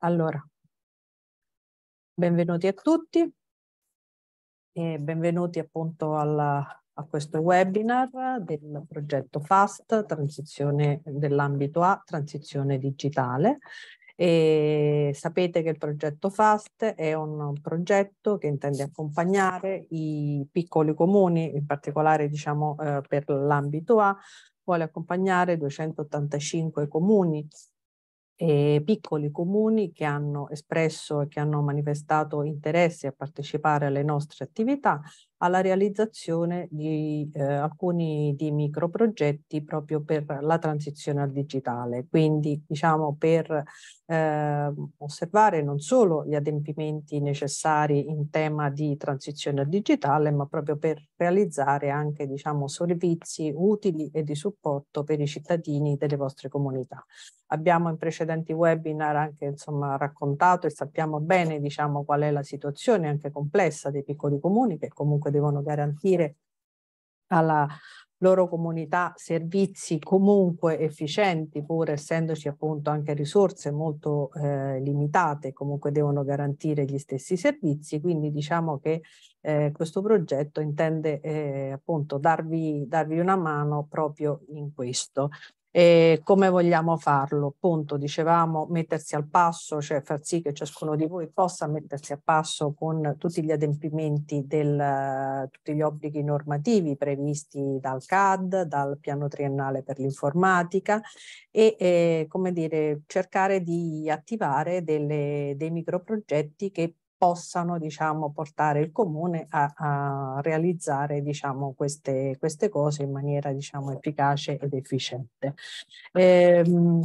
Allora, benvenuti a tutti e benvenuti appunto alla, a questo webinar del progetto FAST, transizione dell'ambito A, transizione digitale. E sapete che il progetto FAST è un progetto che intende accompagnare i piccoli comuni, in particolare diciamo eh, per l'ambito A, vuole accompagnare 285 comuni e piccoli comuni che hanno espresso e che hanno manifestato interesse a partecipare alle nostre attività alla realizzazione di eh, alcuni di microprogetti proprio per la transizione al digitale, quindi diciamo per eh, osservare non solo gli adempimenti necessari in tema di transizione al digitale, ma proprio per realizzare anche diciamo, servizi utili e di supporto per i cittadini delle vostre comunità. Abbiamo in precedenti webinar anche insomma, raccontato e sappiamo bene diciamo, qual è la situazione anche complessa dei piccoli comuni che comunque comunque devono garantire alla loro comunità servizi comunque efficienti, pur essendoci appunto anche risorse molto eh, limitate, comunque devono garantire gli stessi servizi, quindi diciamo che eh, questo progetto intende eh, appunto darvi, darvi una mano proprio in questo. E come vogliamo farlo? Appunto, dicevamo mettersi al passo, cioè far sì che ciascuno di voi possa mettersi a passo con tutti gli adempimenti, del, tutti gli obblighi normativi previsti dal CAD, dal piano triennale per l'informatica e eh, come dire, cercare di attivare delle, dei microprogetti che possano diciamo, portare il comune a, a realizzare diciamo, queste, queste, cose in maniera diciamo, efficace ed efficiente. Ehm,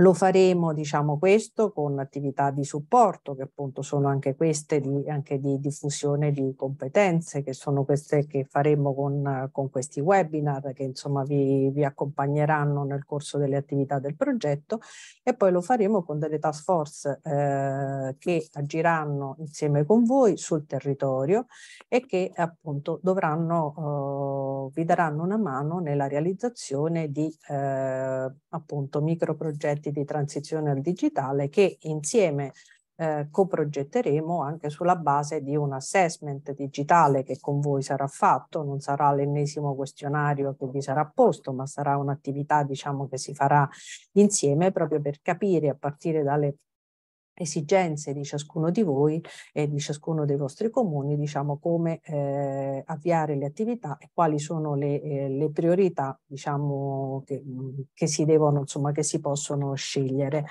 lo faremo, diciamo, questo con attività di supporto, che appunto sono anche queste di, anche di diffusione di competenze, che sono queste che faremo con, con questi webinar che insomma vi, vi, accompagneranno nel corso delle attività del progetto e poi lo faremo con delle task force eh, che agiranno insieme con voi sul territorio e che appunto dovranno, eh, vi daranno una mano nella realizzazione di eh, appunto microprogetti progetti di transizione al digitale che insieme eh, coprogetteremo anche sulla base di un assessment digitale che con voi sarà fatto, non sarà l'ennesimo questionario che vi sarà posto, ma sarà un'attività diciamo che si farà insieme proprio per capire a partire dalle esigenze di ciascuno di voi e di ciascuno dei vostri comuni, diciamo come eh, avviare le attività e quali sono le, eh, le priorità diciamo, che, che, si devono, insomma, che si possono scegliere.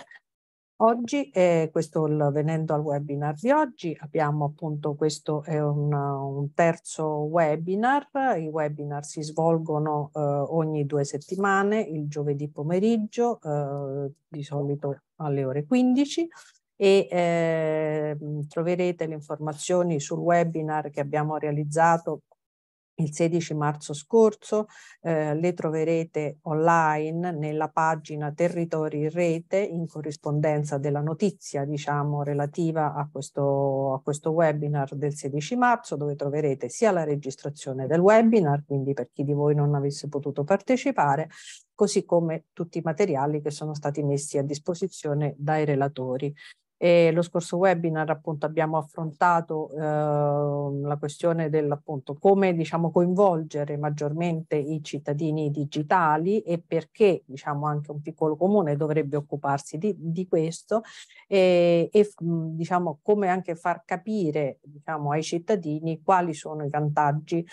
Oggi, eh, questo, venendo al webinar di oggi, abbiamo appunto questo è un, un terzo webinar, i webinar si svolgono eh, ogni due settimane, il giovedì pomeriggio, eh, di solito alle ore 15, e eh, troverete le informazioni sul webinar che abbiamo realizzato il 16 marzo scorso, eh, le troverete online nella pagina Territori in Rete in corrispondenza della notizia diciamo, relativa a questo, a questo webinar del 16 marzo dove troverete sia la registrazione del webinar, quindi per chi di voi non avesse potuto partecipare, così come tutti i materiali che sono stati messi a disposizione dai relatori. E lo scorso webinar appunto abbiamo affrontato eh, la questione dell'appunto come diciamo coinvolgere maggiormente i cittadini digitali e perché diciamo anche un piccolo comune dovrebbe occuparsi di, di questo e, e diciamo come anche far capire diciamo ai cittadini quali sono i vantaggi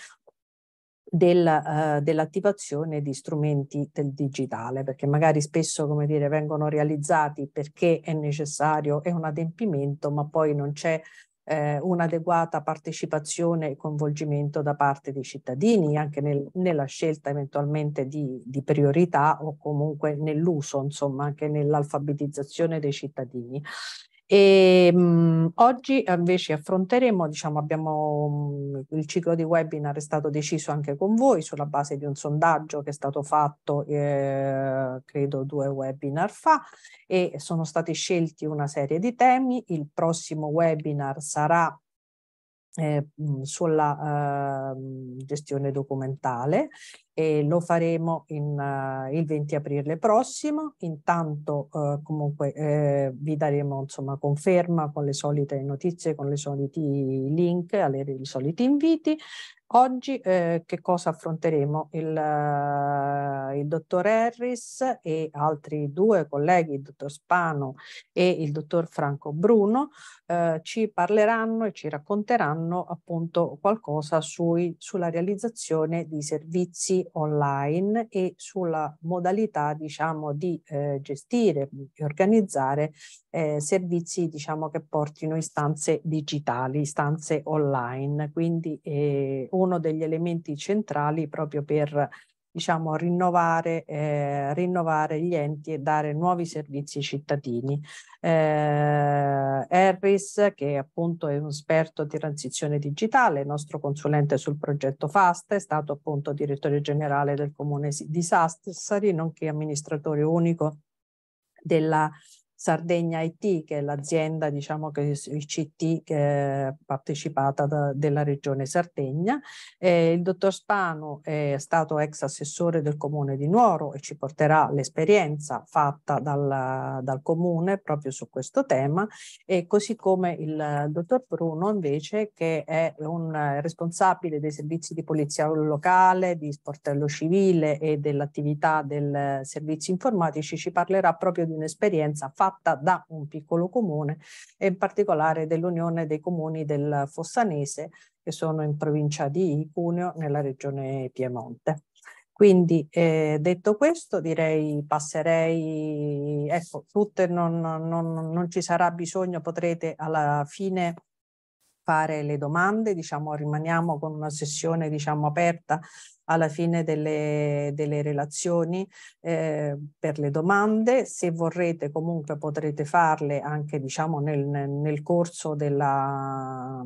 del, uh, dell'attivazione di strumenti del digitale, perché magari spesso, come dire, vengono realizzati perché è necessario, è un adempimento, ma poi non c'è eh, un'adeguata partecipazione e coinvolgimento da parte dei cittadini, anche nel, nella scelta eventualmente di, di priorità o comunque nell'uso, insomma, anche nell'alfabetizzazione dei cittadini. E, ehm, mh, oggi invece affronteremo, diciamo, abbiamo mh, mm, il ciclo di webinar è stato deciso anche con voi sulla base di un sondaggio che è stato fatto, eh, credo, due webinar fa e sono stati scelti una serie di temi. Il prossimo webinar sarà eh, mm, sulla eh, gestione documentale e lo faremo in, uh, il 20 aprile prossimo. Intanto uh, comunque eh, vi daremo insomma, conferma con le solite notizie, con i soliti link, i soliti inviti. Oggi eh, che cosa affronteremo? Il, uh, il, dottor Harris e altri due colleghi, il dottor Spano e il dottor Franco Bruno, eh, ci parleranno e ci racconteranno appunto qualcosa sui, sulla realizzazione di servizi online e sulla modalità diciamo, di eh, gestire e organizzare eh, servizi diciamo, che portino istanze digitali, istanze online. Quindi eh, uno degli elementi centrali proprio per diciamo, rinnovare, eh, rinnovare gli enti e dare nuovi servizi ai cittadini. Eh, Harris, che appunto è un esperto di transizione digitale, nostro consulente sul progetto FAST, è stato appunto direttore generale del comune di Sassari, nonché amministratore unico della Sardegna IT, che è l'azienda diciamo, che, il CT che è partecipata da, della regione Sardegna. Eh, il dottor Spano è stato ex assessore del comune di Nuoro e ci porterà l'esperienza fatta dal, dal comune proprio su questo tema, e così come il dottor Bruno invece che è un responsabile dei servizi di polizia locale, di sportello civile e dell'attività del servizi informatici, ci parlerà proprio di un'esperienza fatta fatta da un piccolo comune e in particolare dell'Unione dei Comuni del Fossanese che sono in provincia di Cuneo nella regione Piemonte. Quindi eh, detto questo direi passerei, ecco tutte non, non, non ci sarà bisogno, potrete alla fine fare le domande, diciamo, rimaniamo con una sessione diciamo, aperta alla fine delle, delle relazioni eh, per le domande. Se vorrete comunque potrete farle anche diciamo nel, nel corso della,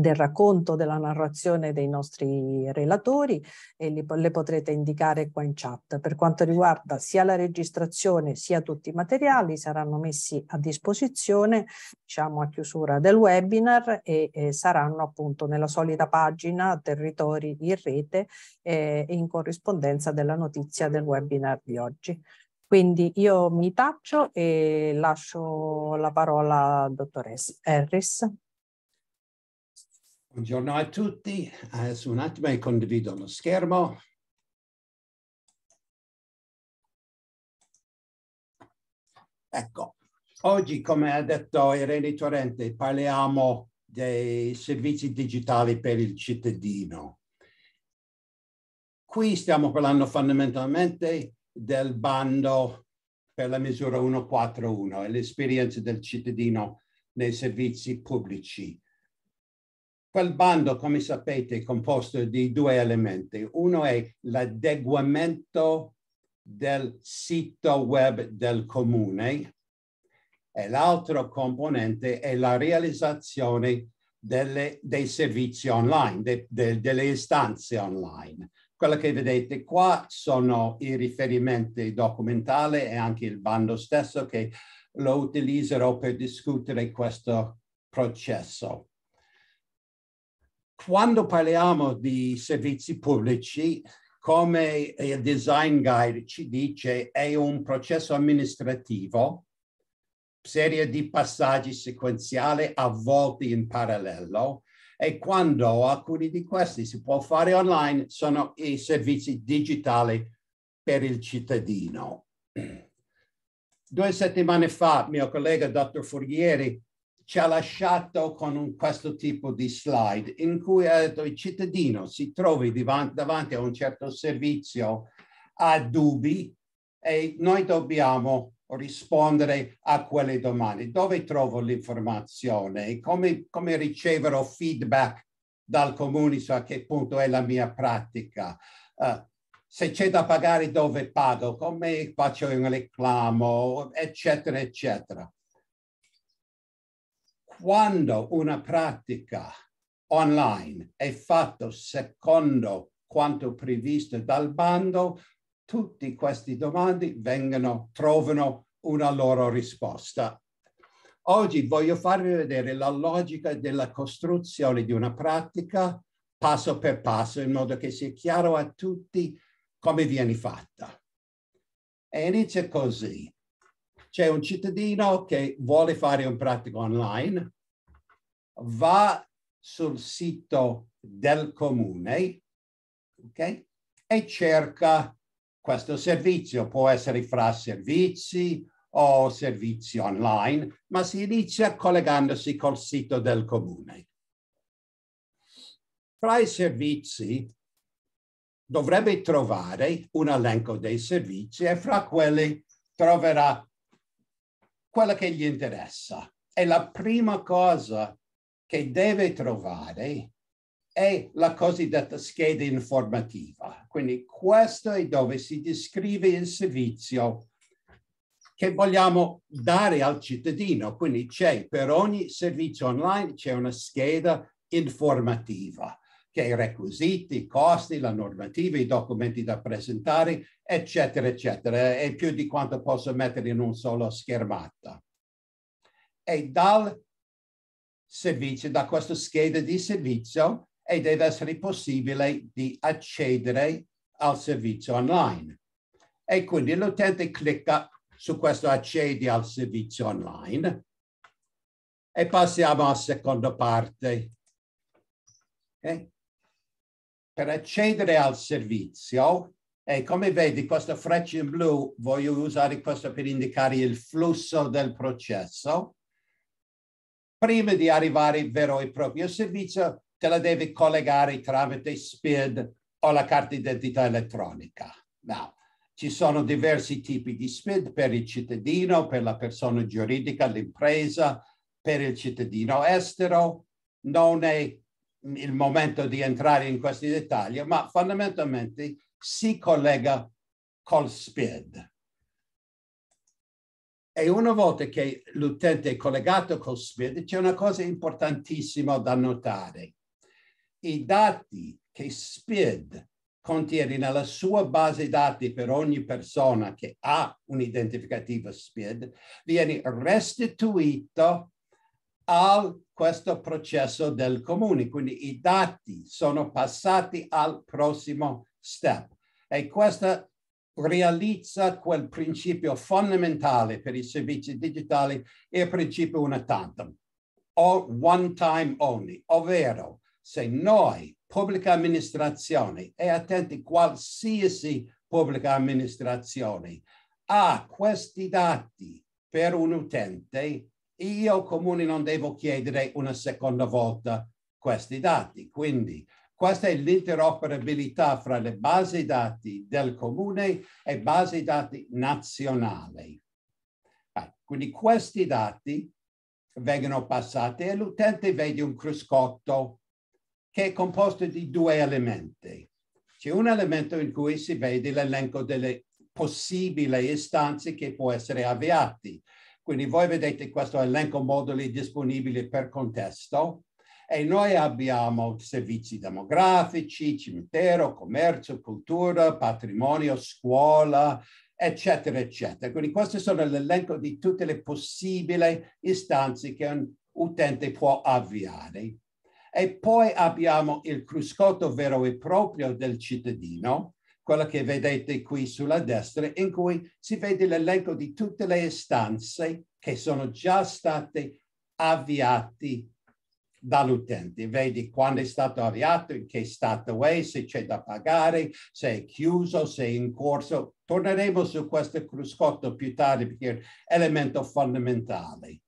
del racconto, della narrazione dei nostri relatori e li, le potrete indicare qua in chat. Per quanto riguarda sia la registrazione sia tutti i materiali saranno messi a disposizione diciamo a chiusura del webinar e, e saranno appunto nella solita pagina territori in rete eh, in corrispondenza della notizia del webinar di oggi. Quindi io mi taccio e lascio la parola al dottoressa Harris. Buongiorno a tutti, adesso un attimo e condivido lo schermo. Ecco, oggi come ha detto Irene Torrente parliamo dei servizi digitali per il cittadino. Qui stiamo parlando fondamentalmente del bando per la misura 141 e l'esperienza del cittadino nei servizi pubblici Quel bando, come sapete, è composto di due elementi. Uno è l'adeguamento del sito web del comune e l'altro componente è la realizzazione delle, dei servizi online, de, de, delle istanze online. Quello che vedete qua sono i riferimenti documentali e anche il bando stesso che lo utilizzerò per discutere questo processo. Quando parliamo di servizi pubblici, come il design guide ci dice, è un processo amministrativo, serie di passaggi sequenziali a volte in parallelo e quando alcuni di questi si può fare online sono i servizi digitali per il cittadino. Due settimane fa mio collega dottor Furghieri, ci ha lasciato con un, questo tipo di slide in cui ha detto il cittadino si trovi davanti, davanti a un certo servizio, ha dubbi e noi dobbiamo rispondere a quelle domande. Dove trovo l'informazione? Come, come riceverò feedback dal comune su a che punto è la mia pratica? Uh, se c'è da pagare dove pago? Come faccio un reclamo? Eccetera, eccetera quando una pratica online è fatta secondo quanto previsto dal bando, tutte queste domande vengono, trovano una loro risposta. Oggi voglio farvi vedere la logica della costruzione di una pratica passo per passo in modo che sia chiaro a tutti come viene fatta. E inizia così c'è un cittadino che vuole fare un pratico online, va sul sito del comune okay, e cerca questo servizio. Può essere fra servizi o servizi online, ma si inizia collegandosi col sito del comune. Fra i servizi dovrebbe trovare un elenco dei servizi e fra quelli troverà quello che gli interessa. E la prima cosa che deve trovare è la cosiddetta scheda informativa. Quindi questo è dove si descrive il servizio che vogliamo dare al cittadino. Quindi c'è per ogni servizio online c'è una scheda informativa che i requisiti, i costi, la normativa, i documenti da presentare, eccetera, eccetera, e più di quanto posso mettere in un solo schermata. E dal servizio, da questa scheda di servizio, e deve essere possibile di accedere al servizio online. E quindi l'utente clicca su questo accedi al servizio online e passiamo alla seconda parte. Okay? per accedere al servizio, e come vedi questa freccia in blu, voglio usare questa per indicare il flusso del processo, prima di arrivare al vero e proprio servizio, te la devi collegare tramite SPID o la carta d'identità elettronica. Now, Ci sono diversi tipi di SPID per il cittadino, per la persona giuridica, l'impresa, per il cittadino estero. Non è il momento di entrare in questi dettagli, ma fondamentalmente si collega col SPID. E una volta che l'utente è collegato col SPID, c'è una cosa importantissima da notare. I dati che SPID contiene nella sua base dati per ogni persona che ha un identificativo SPID, viene restituito a questo processo del comune. Quindi i dati sono passati al prossimo step e questo realizza quel principio fondamentale per i servizi digitali, il principio una tantum, o one time only, ovvero se noi, pubblica amministrazione, e attenti qualsiasi pubblica amministrazione, ha questi dati per un utente, io comune non devo chiedere una seconda volta questi dati. Quindi questa è l'interoperabilità fra le basi dati del comune e basi dati nazionali. Quindi questi dati vengono passati e l'utente vede un cruscotto che è composto di due elementi. C'è un elemento in cui si vede l'elenco delle possibili istanze che può essere avviati quindi voi vedete questo elenco moduli disponibili per contesto e noi abbiamo servizi demografici, cimitero, commercio, cultura, patrimonio, scuola, eccetera, eccetera. Quindi questo sono l'elenco di tutte le possibili istanze che un utente può avviare. E poi abbiamo il cruscotto vero e proprio del cittadino, quella che vedete qui sulla destra, in cui si vede l'elenco di tutte le istanze che sono già state avviate dall'utente. Vedi quando è stato avviato, in che stato è, se c'è da pagare, se è chiuso, se è in corso. Torneremo su questo cruscotto più tardi perché è un elemento fondamentale.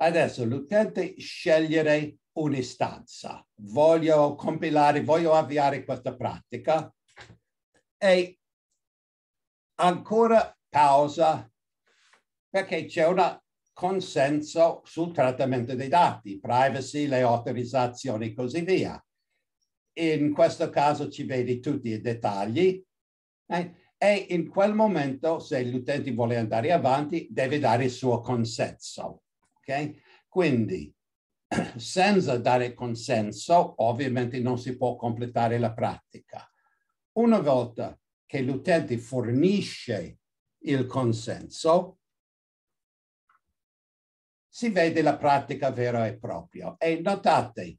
Adesso l'utente scegliere un'istanza. Voglio compilare, voglio avviare questa pratica. E ancora pausa perché c'è un consenso sul trattamento dei dati, privacy, le autorizzazioni e così via. In questo caso ci vedi tutti i dettagli eh? e in quel momento se l'utente vuole andare avanti deve dare il suo consenso. Okay? Quindi senza dare consenso ovviamente non si può completare la pratica. Una volta che l'utente fornisce il consenso, si vede la pratica vera e propria. E notate,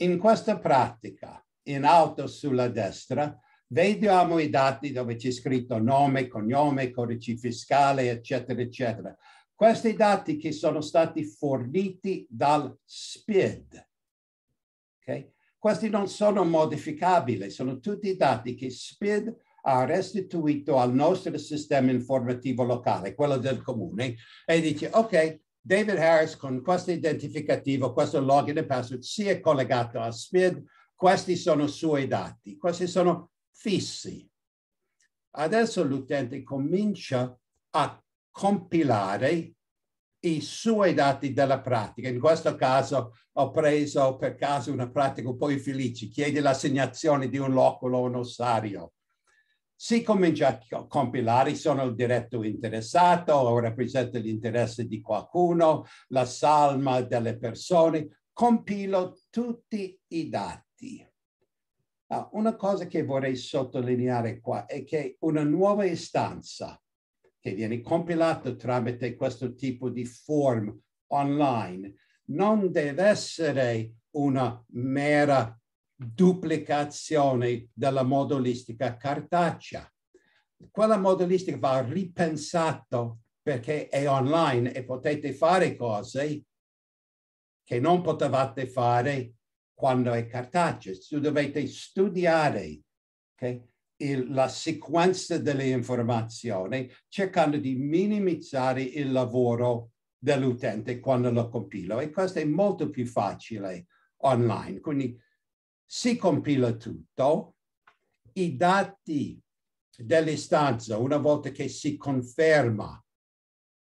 in questa pratica, in alto sulla destra, vediamo i dati dove c'è scritto nome, cognome, codice fiscale, eccetera, eccetera. Questi dati che sono stati forniti dal SPID, okay? questi non sono modificabili, sono tutti dati che SPID ha restituito al nostro sistema informativo locale, quello del comune, e dice, ok, David Harris con questo identificativo, questo login e password, si è collegato a SPID, questi sono i suoi dati, questi sono fissi. Adesso l'utente comincia a compilare i suoi dati della pratica. In questo caso ho preso per caso una pratica un po' infelice, chiede l'assegnazione di un loculo o un ossario. Si comincia a compilare, sono il diretto interessato o rappresento l'interesse di qualcuno, la salma delle persone, compilo tutti i dati. Ah, una cosa che vorrei sottolineare qua è che una nuova istanza che viene compilato tramite questo tipo di form online non deve essere una mera duplicazione della modulistica cartacea. Quella modulistica va ripensata perché è online e potete fare cose che non potevate fare quando è cartacea. dovete studiare. Okay? il, la sequenza delle informazioni cercando di minimizzare il lavoro dell'utente quando lo compilo e questo è molto più facile online. Quindi si compila tutto, i dati dell'istanza, una volta che si conferma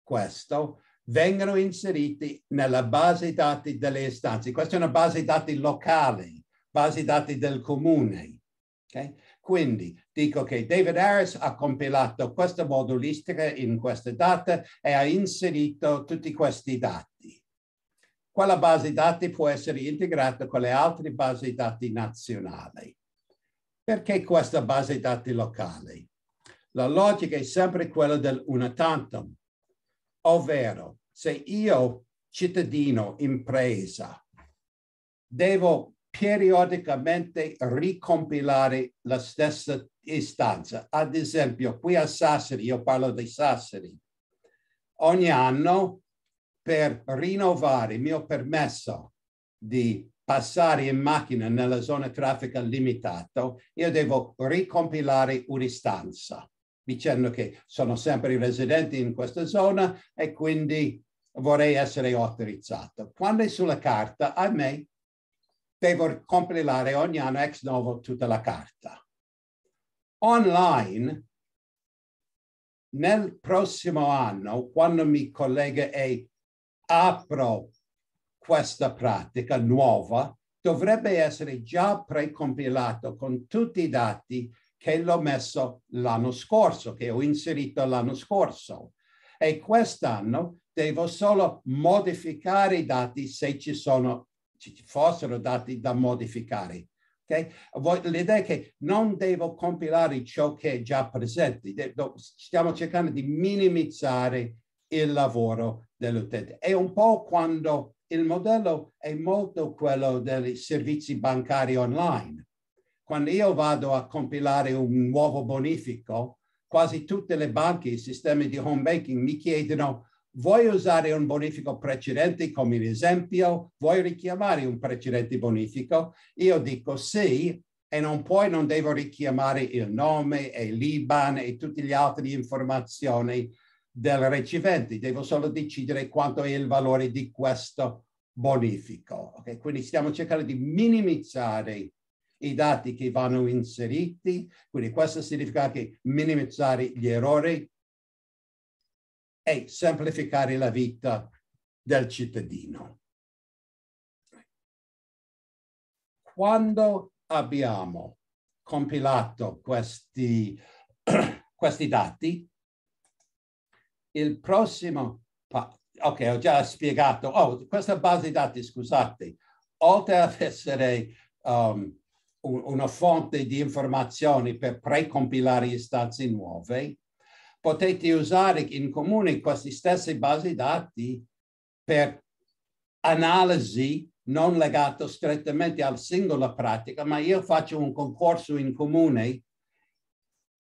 questo, vengono inseriti nella base dati delle istanze. Questa è una base dati locale, base dati del comune. Okay? Quindi dico che David Harris ha compilato questa modulistica in queste date e ha inserito tutti questi dati. Quella base dati può essere integrata con le altre basi dati nazionali. Perché questa base dati locale? La logica è sempre quella del una tantum, ovvero se io cittadino, impresa, devo periodicamente ricompilare la stessa istanza. Ad esempio, qui a Sassari, io parlo di Sassari, ogni anno per rinnovare il mio permesso di passare in macchina nella zona traffica limitata, io devo ricompilare un'istanza dicendo che sono sempre residente in questa zona e quindi vorrei essere autorizzato. Quando è sulla carta, ahimè, devo compilare ogni anno ex novo tutta la carta. Online, nel prossimo anno, quando mi collega e apro questa pratica nuova, dovrebbe essere già precompilato con tutti i dati che l'ho messo l'anno scorso, che ho inserito l'anno scorso. E quest'anno devo solo modificare i dati se ci sono ci fossero dati da modificare. Okay? L'idea è che non devo compilare ciò che è già presente, stiamo cercando di minimizzare il lavoro dell'utente. È un po' quando il modello è molto quello dei servizi bancari online. Quando io vado a compilare un nuovo bonifico, quasi tutte le banche, i sistemi di home banking mi chiedono Vuoi usare un bonifico precedente come esempio? Vuoi richiamare un precedente bonifico? Io dico sì e non puoi, non devo richiamare il nome e l'IBAN e tutte le altre informazioni del ricevente. Devo solo decidere quanto è il valore di questo bonifico. Okay? Quindi stiamo cercando di minimizzare i dati che vanno inseriti, quindi questo significa anche minimizzare gli errori e semplificare la vita del cittadino. Quando abbiamo compilato questi, questi dati, il prossimo passo, ok, ho già spiegato, oh, questa base di dati, scusate, oltre ad essere um, una fonte di informazioni per precompilare istanze nuovi, potete usare in comune queste stesse basi dati per analisi non legata strettamente alla singola pratica, ma io faccio un concorso in comune,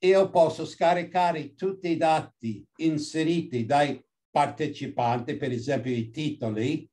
io posso scaricare tutti i dati inseriti dai partecipanti, per esempio i titoli,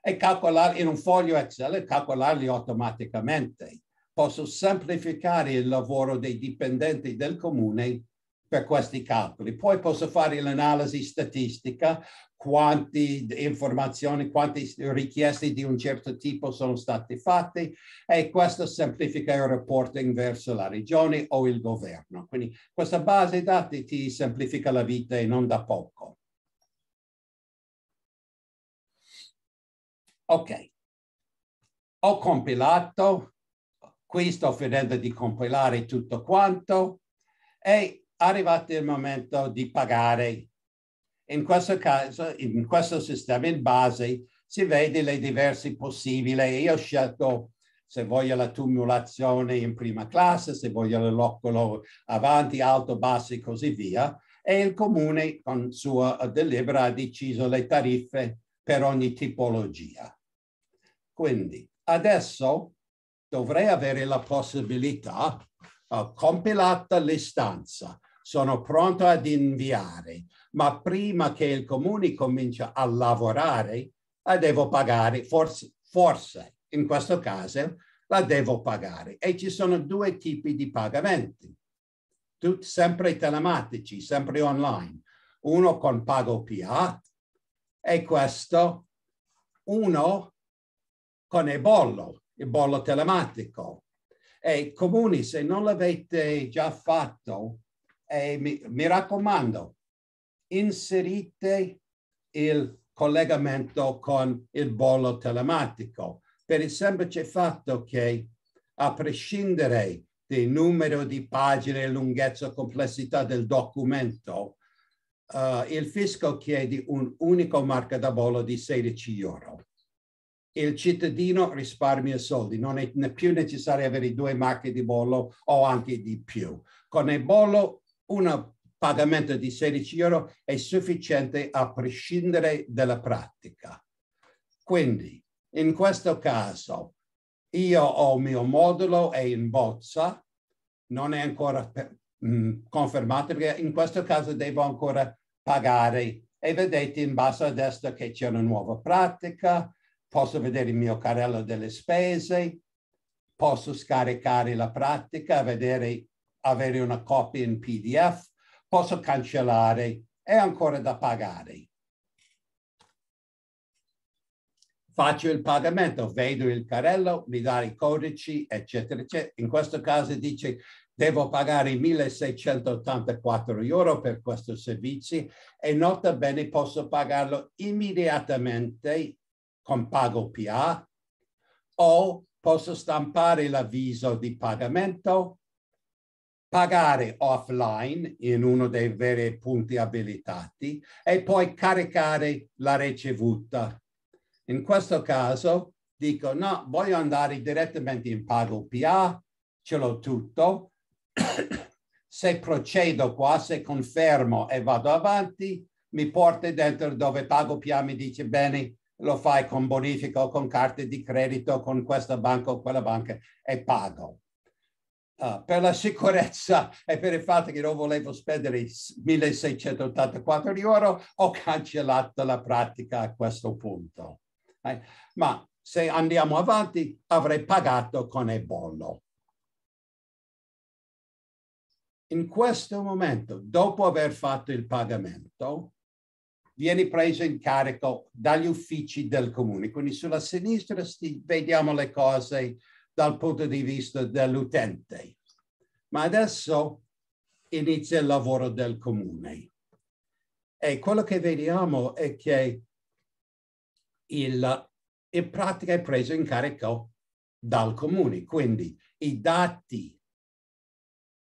e calcolarli in un foglio Excel e calcolarli automaticamente. Posso semplificare il lavoro dei dipendenti del comune per questi calcoli. Poi posso fare l'analisi statistica, quante informazioni, quante richieste di un certo tipo sono state fatte e questo semplifica il reporting verso la regione o il governo. Quindi questa base dati ti semplifica la vita e non da poco. Ok, ho compilato, qui sto finendo di compilare tutto quanto e arrivato il momento di pagare. In questo caso, in questo sistema in base, si vede le diverse possibili. Io ho scelto se voglio la tumulazione in prima classe, se voglio l'occolo avanti, alto, basso e così via. E il comune con sua delibera ha deciso le tariffe per ogni tipologia. Quindi adesso dovrei avere la possibilità, uh, compilata l'istanza, sono pronto ad inviare, ma prima che il comune comincia a lavorare, la devo pagare, forse, forse in questo caso la devo pagare. E ci sono due tipi di pagamenti, tut, sempre telematici, sempre online. Uno con pago PA e questo uno con il bollo, il bollo telematico. E comuni, se non l'avete già fatto, e mi, mi raccomando, inserite il collegamento con il bollo telematico per il semplice fatto che a prescindere del numero di pagine, lunghezza, complessità del documento, uh, il fisco chiede un unico marca da bollo di 16 euro. Il cittadino risparmia soldi, non è più necessario avere due marche di bollo o anche di più. Con il bollo un pagamento di 16 euro è sufficiente a prescindere dalla pratica. Quindi, in questo caso, io ho il mio modulo è in bozza, non è ancora per, mh, mm, confermato perché in questo caso devo ancora pagare e vedete in basso a destra che c'è una nuova pratica, posso vedere il mio carrello delle spese, posso scaricare la pratica, vedere avere una copia in PDF, posso cancellare, è ancora da pagare. Faccio il pagamento, vedo il carrello, mi dà i codici, eccetera, eccetera. In questo caso dice devo pagare 1684 euro per questo servizio e nota bene posso pagarlo immediatamente con pago PA o posso stampare l'avviso di pagamento pagare offline in uno dei veri punti abilitati e poi caricare la ricevuta. In questo caso dico no, voglio andare direttamente in Pago PA, ce l'ho tutto. se procedo qua, se confermo e vado avanti, mi porta dentro dove Pago PA mi dice bene, lo fai con bonifico, con carte di credito, con questa banca o quella banca e pago. Uh, per la sicurezza e per il fatto che non volevo spendere 1684 euro, ho cancellato la pratica a questo punto. Eh? Ma se andiamo avanti, avrei pagato con il bollo. In questo momento, dopo aver fatto il pagamento, viene preso in carico dagli uffici del comune. Quindi sulla sinistra vediamo le cose dal punto di vista dell'utente. Ma adesso inizia il lavoro del comune. E quello che vediamo è che il, in pratica è preso in carico dal comune, quindi i dati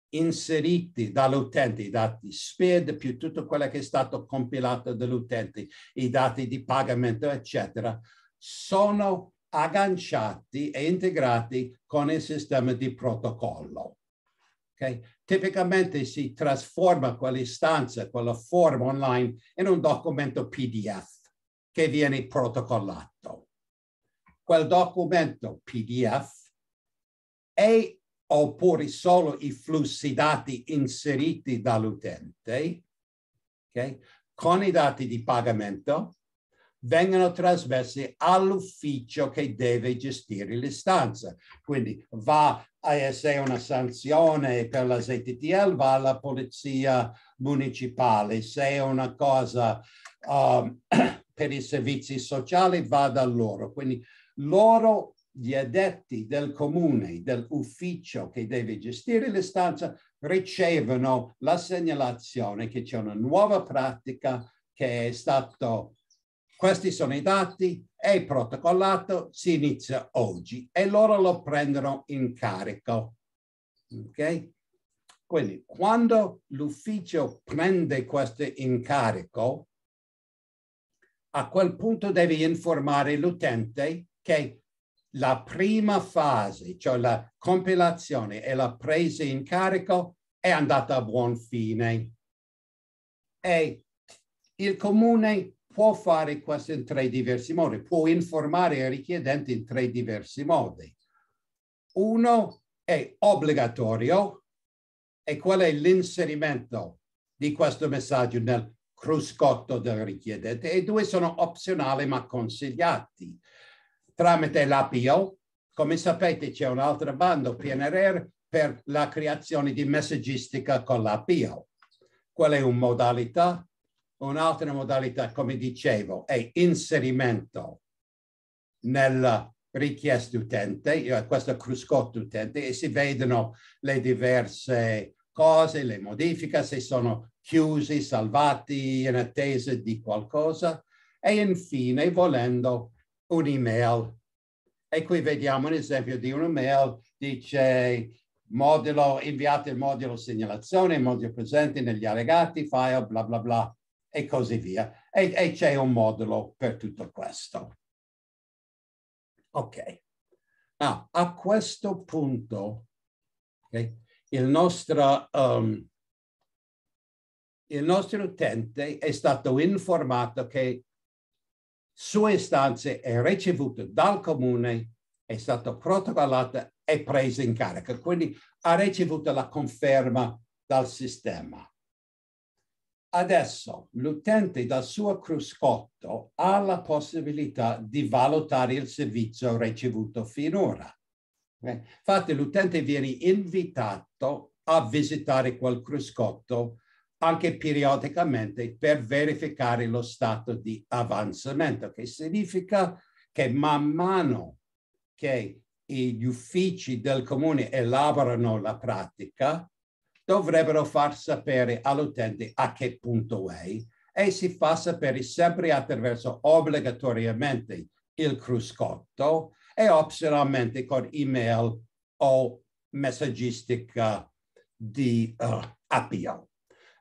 inseriti dall'utente, i dati SPID più tutto quello che è stato compilato dall'utente, i dati di pagamento, eccetera, sono agganciati e integrati con il sistema di protocollo. Okay? Tipicamente si trasforma quell'istanza, quella forma online in un documento PDF che viene protocollato. Quel documento PDF e oppure solo i flussi dati inseriti dall'utente okay? con i dati di pagamento vengono trasmessi all'ufficio che deve gestire l'istanza. Quindi va a eh, essere una sanzione per la ZTL, va alla polizia municipale, se è una cosa um, per i servizi sociali va da loro. Quindi loro, gli addetti del comune, dell'ufficio che deve gestire l'istanza, ricevono la segnalazione che c'è una nuova pratica che è stata questi sono i dati, è protocollato, si inizia oggi e loro lo prendono in carico. Ok? Quindi quando l'ufficio prende questo incarico, a quel punto devi informare l'utente che la prima fase, cioè la compilazione e la presa in carico, è andata a buon fine. E il comune può fare questo in tre diversi modi, può informare il richiedente in tre diversi modi. Uno è obbligatorio e qual è l'inserimento di questo messaggio nel cruscotto del richiedente e due sono opzionali ma consigliati tramite l'APO. Come sapete c'è un altro bando PNRR per la creazione di messaggistica con l'APO. Qual è una modalità? Un'altra modalità, come dicevo, è inserimento nella richiesta utente, eh, questo cruscotto utente, e si vedono le diverse cose, le modifiche, se sono chiusi, salvati, in attesa di qualcosa. E infine, volendo, un'email. E qui vediamo un esempio di un'email, dice modulo, inviate il modulo segnalazione, il modulo presente negli allegati, file, bla bla bla e così via. E, e c'è un modulo per tutto questo. Ok. Ah, a questo punto okay, il, nostro, um, il nostro utente è stato informato che sue istanze è ricevute dal comune, è stato protocollato e preso in carica. Quindi ha ricevuto la conferma dal sistema. Adesso l'utente dal suo cruscotto ha la possibilità di valutare il servizio ricevuto finora. Eh, infatti l'utente viene invitato a visitare quel cruscotto anche periodicamente per verificare lo stato di avanzamento, che significa che man mano che gli uffici del comune elaborano la pratica, dovrebbero far sapere all'utente a che punto è e si fa sapere sempre attraverso obbligatoriamente il cruscotto e opzionalmente con email o messaggistica di uh, eh, API. Allora,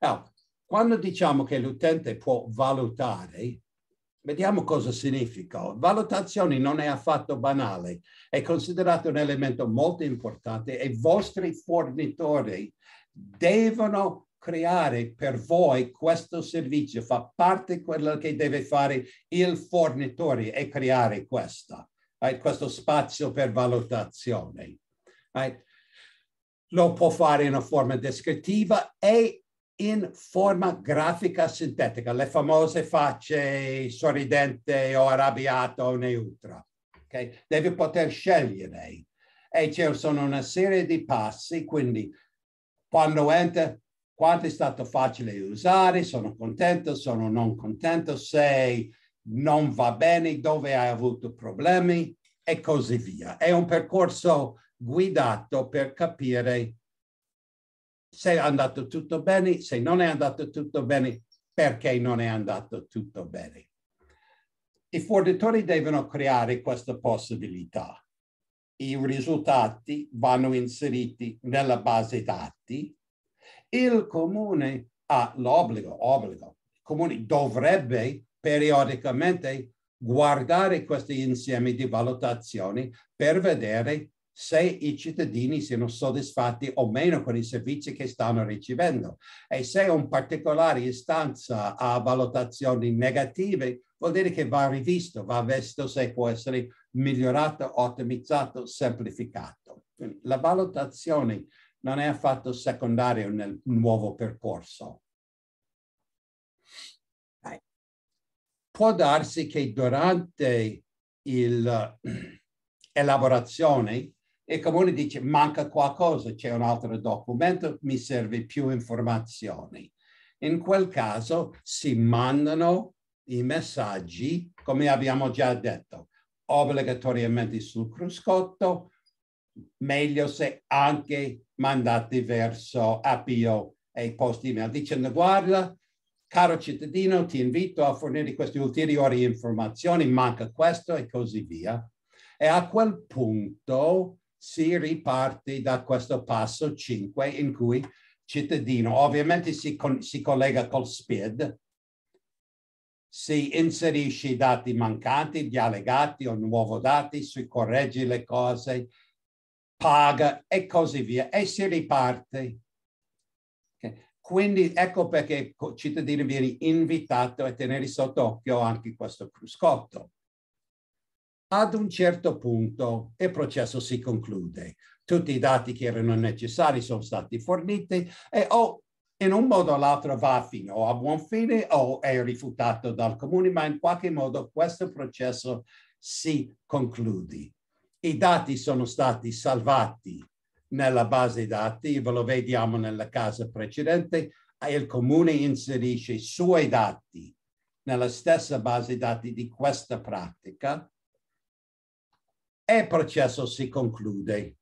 ecco, quando diciamo che l'utente può valutare, vediamo cosa significa. Valutazione non è affatto banale, è considerato un elemento molto importante e i vostri fornitori devono creare per voi questo servizio, fa parte di quello che deve fare il fornitore e creare questa, right? Eh, questo spazio per valutazione. Right? Eh, lo può fare in forma descrittiva e in forma grafica sintetica, le famose facce sorridente o arrabbiata o neutra. Okay? Deve poter scegliere e ci sono una serie di passi, quindi quando entra, quanto è stato facile usare, sono contento, sono non contento, se non va bene, dove hai avuto problemi e così via. È un percorso guidato per capire se è andato tutto bene, se non è andato tutto bene, perché non è andato tutto bene. I fornitori devono creare questa possibilità i risultati vanno inseriti nella base dati. Il comune ha l'obbligo, obbligo, il comune dovrebbe periodicamente guardare questi insiemi di valutazioni per vedere se i cittadini siano soddisfatti o meno con i servizi che stanno ricevendo e se una particolare istanza ha valutazioni negative vuol dire che va rivisto, va visto se può essere migliorato, ottimizzato, semplificato. la valutazione non è affatto secondaria nel nuovo percorso. Può darsi che durante l'elaborazione il comune dice manca qualcosa, c'è un altro documento, mi serve più informazioni. In quel caso si mandano i messaggi, come abbiamo già detto, obbligatoriamente sul cruscotto, meglio se anche mandati verso Appio e post email dicendo guarda, caro cittadino, ti invito a fornire queste ulteriori informazioni, manca questo e così via. E a quel punto si riparte da questo passo 5 in cui cittadino ovviamente si, con, si collega col SPID, si inserisce i dati mancanti, gli allegati o nuovi dati, si corregge le cose, paga e così via e si riparte. Quindi ecco perché il cittadino viene invitato a tenere sott'occhio anche questo cruscotto. Ad un certo punto il processo si conclude. Tutti i dati che erano necessari sono stati forniti e o in un modo o l'altro va fino a buon fine o è rifiutato dal comune, ma in qualche modo questo processo si conclude. I dati sono stati salvati nella base dati, ve lo vediamo nella casa precedente, e il comune inserisce i suoi dati nella stessa base dati di questa pratica e il processo si conclude.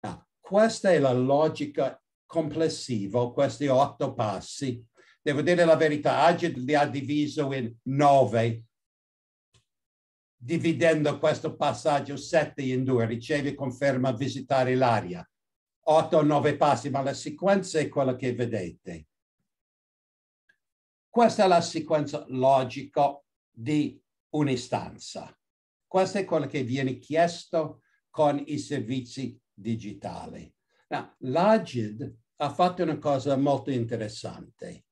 Ah, questa è la logica complessivo, questi otto passi. Devo dire la verità, Agit li ha diviso in nove, dividendo questo passaggio sette in due, ricevi conferma visitare l'aria, otto o nove passi, ma la sequenza è quella che vedete. Questa è la sequenza logica di un'istanza. Questo è quello che viene chiesto con i servizi digitali. No, ah, L'Agid ha fatto una cosa molto interessante.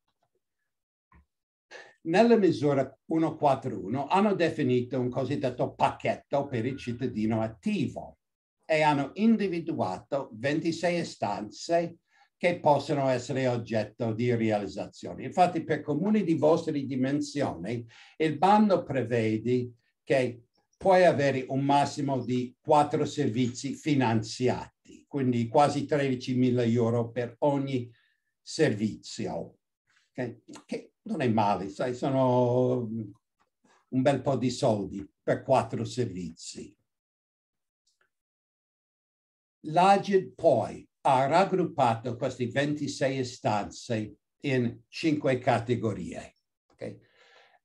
Nella misura 141 hanno definito un cosiddetto pacchetto per il cittadino attivo e hanno individuato 26 istanze che possono essere oggetto di realizzazione. Infatti per comuni di vostre dimensioni il bando prevede che puoi avere un massimo di quattro servizi finanziati quindi quasi 13 mila euro per ogni servizio, okay? che non è male, sai, sono un bel po' di soldi per quattro servizi. L'Agid poi ha raggruppato queste 26 istanze in cinque categorie. Okay?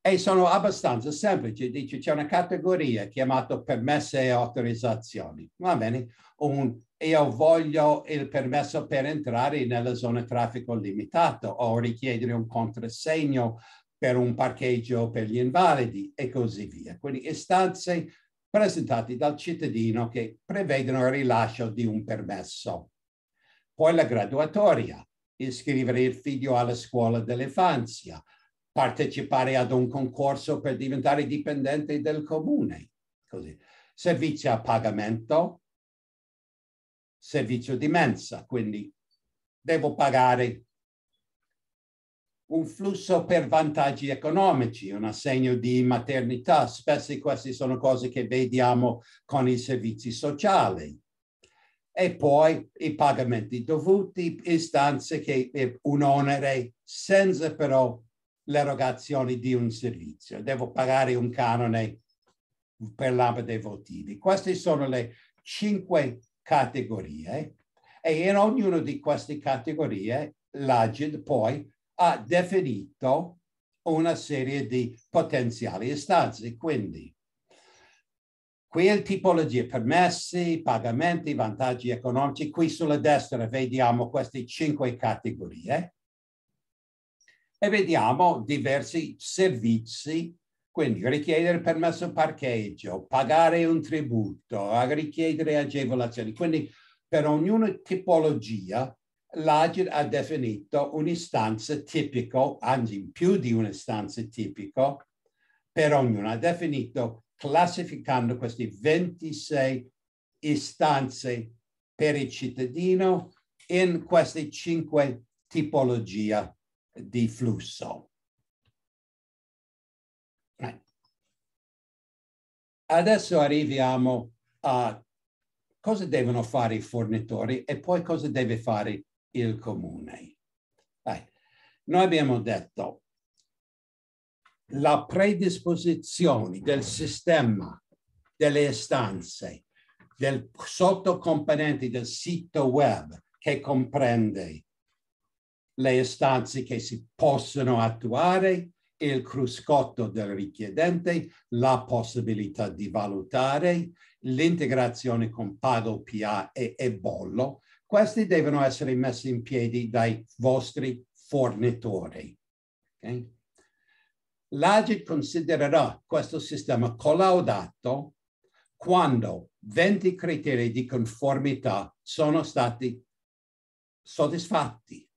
E sono abbastanza semplici. Dice c'è una categoria chiamata permesse e autorizzazioni. Va bene, un io voglio il permesso per entrare nella zona traffico limitato o richiedere un contrassegno per un parcheggio per gli invalidi e così via. Quindi istanze presentate dal cittadino che prevedono il rilascio di un permesso. Poi la graduatoria, iscrivere il figlio alla scuola dell'infanzia, partecipare ad un concorso per diventare dipendente del comune, così. Servizio a pagamento, servizio di mensa, quindi devo pagare un flusso per vantaggi economici, un assegno di maternità. Spesso queste sono cose che vediamo con i servizi sociali. E poi i pagamenti dovuti, istanze che è eh, un onere senza però l'erogazione di un servizio. Devo pagare un canone per l'ambito dei votivi. Queste sono le cinque categorie e in ognuna di queste categorie l'AGID poi ha definito una serie di potenziali istanze. Quindi, qui il tipologia permessi, pagamenti, vantaggi economici, qui sulla destra vediamo queste cinque categorie e vediamo diversi servizi quindi richiedere permesso parcheggio, pagare un tributo, richiedere agevolazioni. Quindi per ognuna tipologia l'AGID ha definito un'istanza tipica, anzi più di un'istanza tipica, per ognuna. Ha definito classificando queste 26 istanze per il cittadino in queste cinque tipologie di flusso. Adesso arriviamo a cosa devono fare i fornitori e poi cosa deve fare il comune. Dai. Noi abbiamo detto la predisposizione del sistema, delle istanze, del sottocomponente del sito web che comprende le istanze che si possono attuare, il cruscotto del richiedente, la possibilità di valutare, l'integrazione con pago PA e, e bollo, questi devono essere messi in piedi dai vostri fornitori. Okay? L'AGIT considererà questo sistema collaudato quando 20 criteri di conformità sono stati soddisfatti.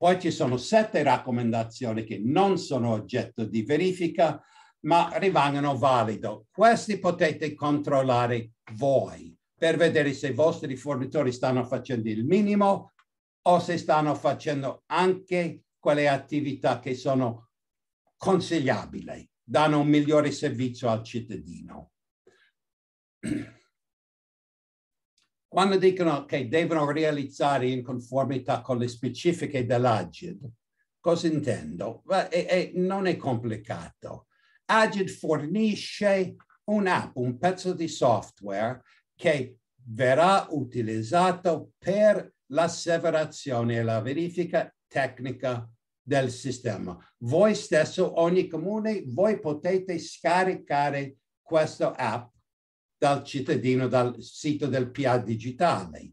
Poi ci sono sette raccomandazioni che non sono oggetto di verifica, ma rimangono valide. Questi potete controllare voi per vedere se i vostri fornitori stanno facendo il minimo o se stanno facendo anche quelle attività che sono consigliabili, danno un migliore servizio al cittadino. Quando dicono che devono realizzare in conformità con le specifiche dell'AGID, cosa intendo? E, e non è complicato. AGID fornisce un'app, un pezzo di software che verrà utilizzato per l'asseverazione e la verifica tecnica del sistema. Voi stesso, ogni comune, voi potete scaricare questa app dal cittadino dal sito del PA digitale.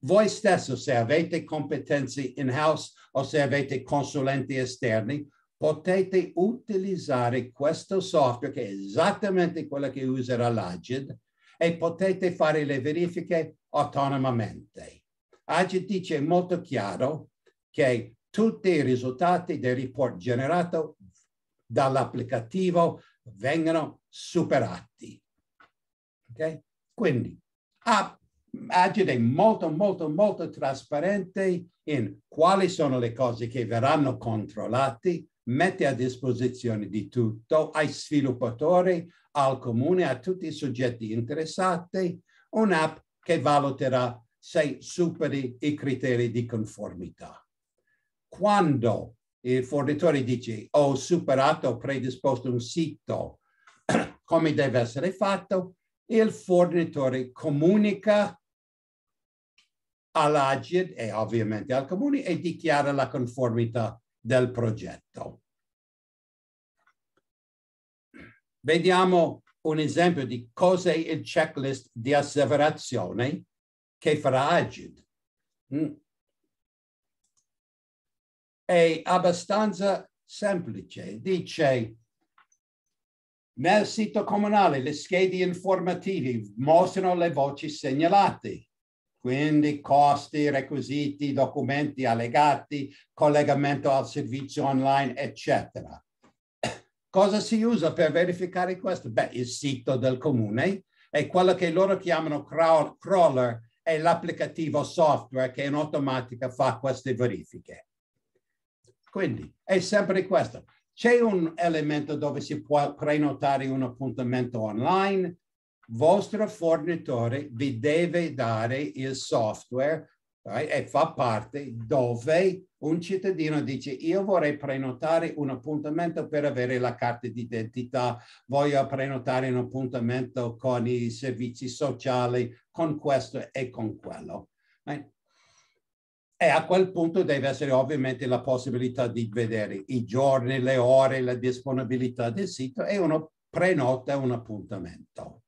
Voi stesso, se avete competenze in-house o se avete consulenti esterni, potete utilizzare questo software che è esattamente quello che userà l'Agid e potete fare le verifiche autonomamente. Agid dice molto chiaro che tutti i risultati del report generato dall'applicativo vengono superati ok? Quindi agite molto, molto, molto trasparente in quali sono le cose che verranno controllate, mette a disposizione di tutto ai sviluppatori, al comune, a tutti i soggetti interessati, un'app che valuterà se superi i criteri di conformità. Quando il fornitore dice ho superato, predisposto un sito, come deve essere fatto, il fornitore comunica all'Agid e ovviamente al comune e dichiara la conformità del progetto. Vediamo un esempio di cos'è il checklist di asseverazione che farà Agid. Mm. È abbastanza semplice, dice nel sito comunale le schede informative mostrano le voci segnalate, quindi costi, requisiti, documenti allegati, collegamento al servizio online, eccetera. Cosa si usa per verificare questo? Beh, il sito del comune e quello che loro chiamano crawler è l'applicativo software che in automatica fa queste verifiche. Quindi è sempre questo. C'è un elemento dove si può prenotare un appuntamento online. Vostro fornitore vi deve dare il software right? e fa parte dove un cittadino dice io vorrei prenotare un appuntamento per avere la carta d'identità, voglio prenotare un appuntamento con i servizi sociali, con questo e con quello. Right? E eh, a quel punto deve essere ovviamente la possibilità di vedere i giorni, le ore, la disponibilità del sito e uno prenota un appuntamento.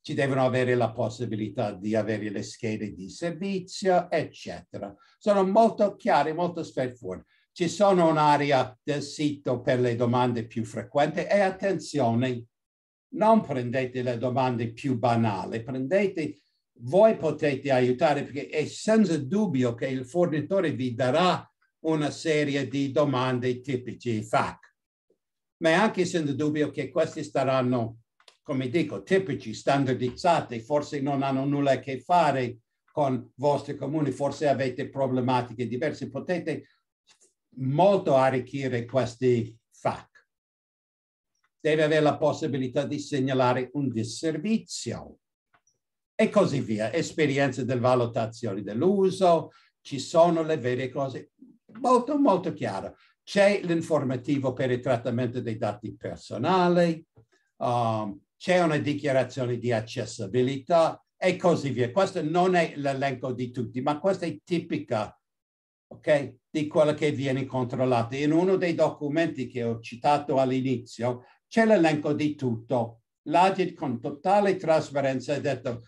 Ci devono avere la possibilità di avere le schede di servizio, eccetera. Sono molto chiare, molto straightforward. Ci sono un'area del sito per le domande più frequenti e attenzione, non prendete le domande più banali, prendete voi potete aiutare perché è senza dubbio che il fornitore vi darà una serie di domande tipici FAC, ma è anche senza dubbio che questi saranno, come dico, tipici, standardizzati, forse non hanno nulla a che fare con vostri comuni, forse avete problematiche diverse, potete molto arricchire questi FAC. Deve avere la possibilità di segnalare un disservizio e così via, esperienze delle valutazioni dell'uso, ci sono le vere cose, molto molto chiaro. C'è l'informativo per il trattamento dei dati personali, um, c'è una dichiarazione di accessibilità e così via. Questo non è l'elenco di tutti, ma questa è tipica okay, di quello che viene controllato. In uno dei documenti che ho citato all'inizio c'è l'elenco di tutto. L'AGIT con totale trasparenza ha detto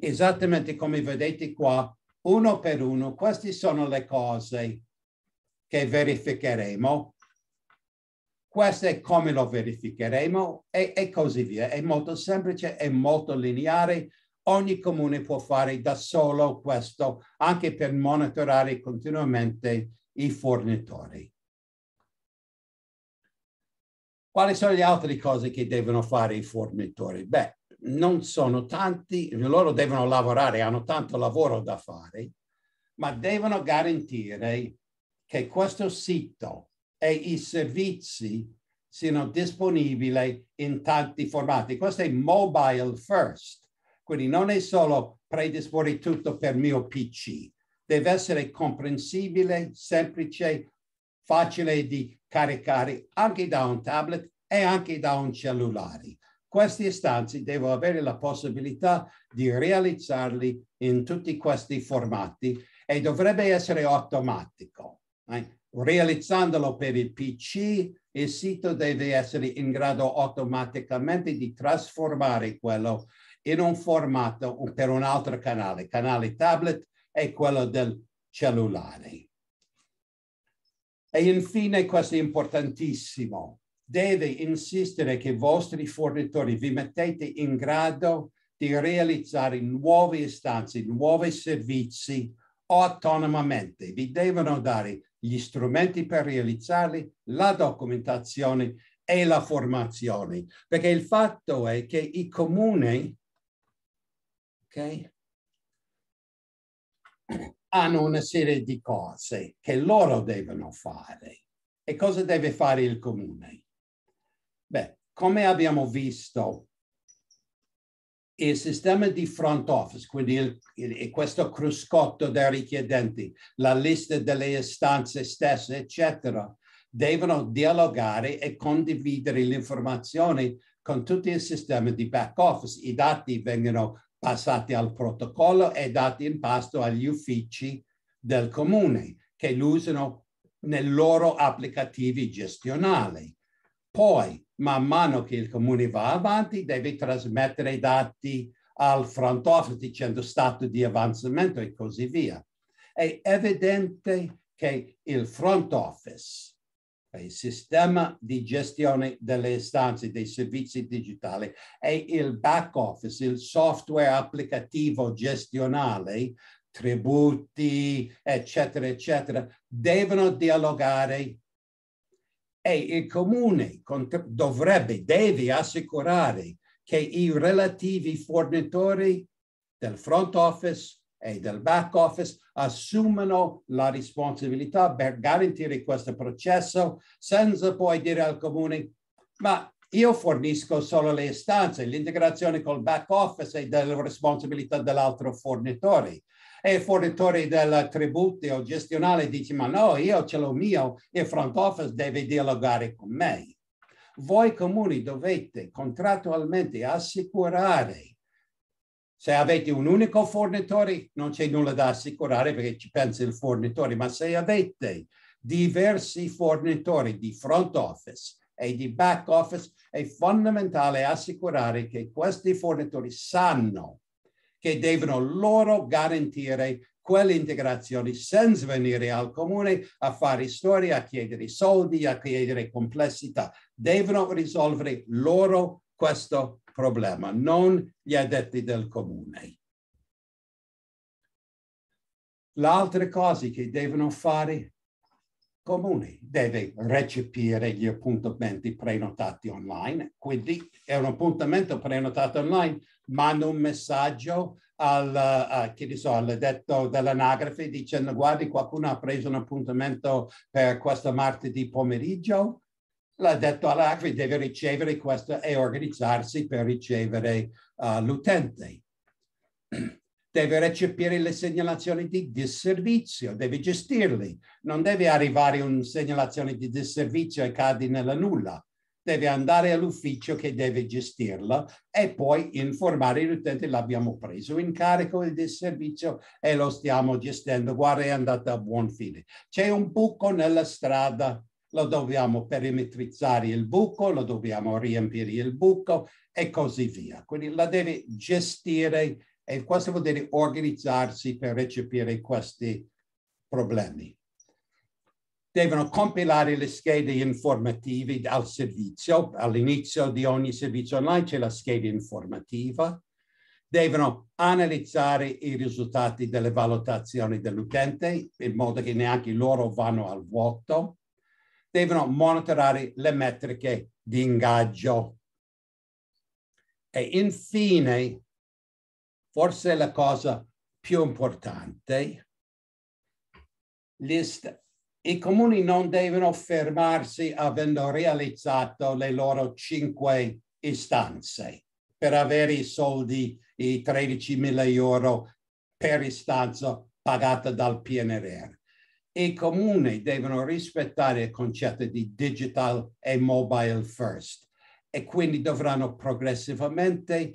esattamente come vedete qua, uno per uno, queste sono le cose che verificheremo. Questo è come lo verificheremo e, e così via. È molto semplice, è molto lineare. Ogni comune può fare da solo questo, anche per monitorare continuamente i fornitori. Quali sono le altre cose che devono fare i fornitori? Beh, non sono tanti, loro devono lavorare, hanno tanto lavoro da fare, ma devono garantire che questo sito e i servizi siano disponibili in tanti formati. Questo è mobile first, quindi non è solo predisporre tutto per mio PC, deve essere comprensibile, semplice, facile di caricare anche da un tablet e anche da un cellulare questi istanzi devono avere la possibilità di realizzarli in tutti questi formati e dovrebbe essere automatico. Eh? Realizzandolo per il PC, il sito deve essere in grado automaticamente di trasformare quello in un formato per un altro canale, canale tablet e quello del cellulare. E infine, questo è importantissimo, deve insistere che i vostri fornitori vi mettete in grado di realizzare nuove istanze, nuovi servizi autonomamente. Vi devono dare gli strumenti per realizzarli, la documentazione e la formazione. Perché il fatto è che i comuni okay, hanno una serie di cose che loro devono fare. E cosa deve fare il comune? come abbiamo visto, il sistema di front office, quindi il, il, questo cruscotto dei richiedenti, la lista delle istanze stesse, eccetera, devono dialogare e condividere le informazioni con tutti i sistemi di back office. I dati vengono passati al protocollo e dati in pasto agli uffici del comune che li usano nei loro applicativi gestionali. Poi, man mano che il comune va avanti, deve trasmettere i dati al front office dicendo stato di avanzamento e così via. È evidente che il front office, il sistema di gestione delle istanze dei servizi digitali e il back office, il software applicativo gestionale, tributi, eccetera, eccetera, devono dialogare e il comune dovrebbe, deve assicurare che i relativi fornitori del front office e del back office assumano la responsabilità per garantire questo processo senza poi dire al comune ma io fornisco solo le istanze, l'integrazione col back office e della responsabilità dell'altro fornitore e fornitore del tributo eh, gestionale dice ma no, io ce l'ho mio e front office deve dialogare con me. Voi comuni dovete contrattualmente assicurare se avete un unico fornitore non c'è nulla da assicurare perché ci pensa il fornitore, ma se avete diversi fornitori di front office e di back office è fondamentale assicurare che questi fornitori sanno che devono loro garantire quelle integrazioni senza venire al comune a fare storia, a chiedere soldi, a chiedere complessità. Devono risolvere loro questo problema, non gli addetti del comune. L'altra cosa che devono fare comune deve recepire gli appuntamenti prenotati online, quindi è un appuntamento prenotato online, manda un messaggio al, uh, so, all'addetto dell'anagrafe dicendo guardi qualcuno ha preso un appuntamento per eh, questo martedì pomeriggio, L'ha detto all'Acri, deve ricevere questo e organizzarsi per ricevere uh, l'utente deve recepire le segnalazioni di disservizio, deve gestirle. Non deve arrivare una segnalazione di disservizio e cadi nella nulla. Deve andare all'ufficio che deve gestirla e poi informare l'utente l'abbiamo preso in carico il disservizio e lo stiamo gestendo. Guarda, è andata a buon fine. C'è un buco nella strada, lo dobbiamo perimetrizzare il buco, lo dobbiamo riempire il buco e così via. Quindi la deve gestire e questo vuol dire organizzarsi per recepire questi problemi. Devono compilare le schede informative al servizio, all'inizio di ogni servizio online c'è la scheda informativa, devono analizzare i risultati delle valutazioni dell'utente in modo che neanche loro vanno al vuoto, devono monitorare le metriche di ingaggio e infine forse la cosa più importante, st- i comuni non devono fermarsi avendo realizzato le loro cinque istanze per avere i soldi, i 13 mila euro per istanza pagata dal PNRR. I comuni devono rispettare il concetto di digital e mobile first e quindi dovranno progressivamente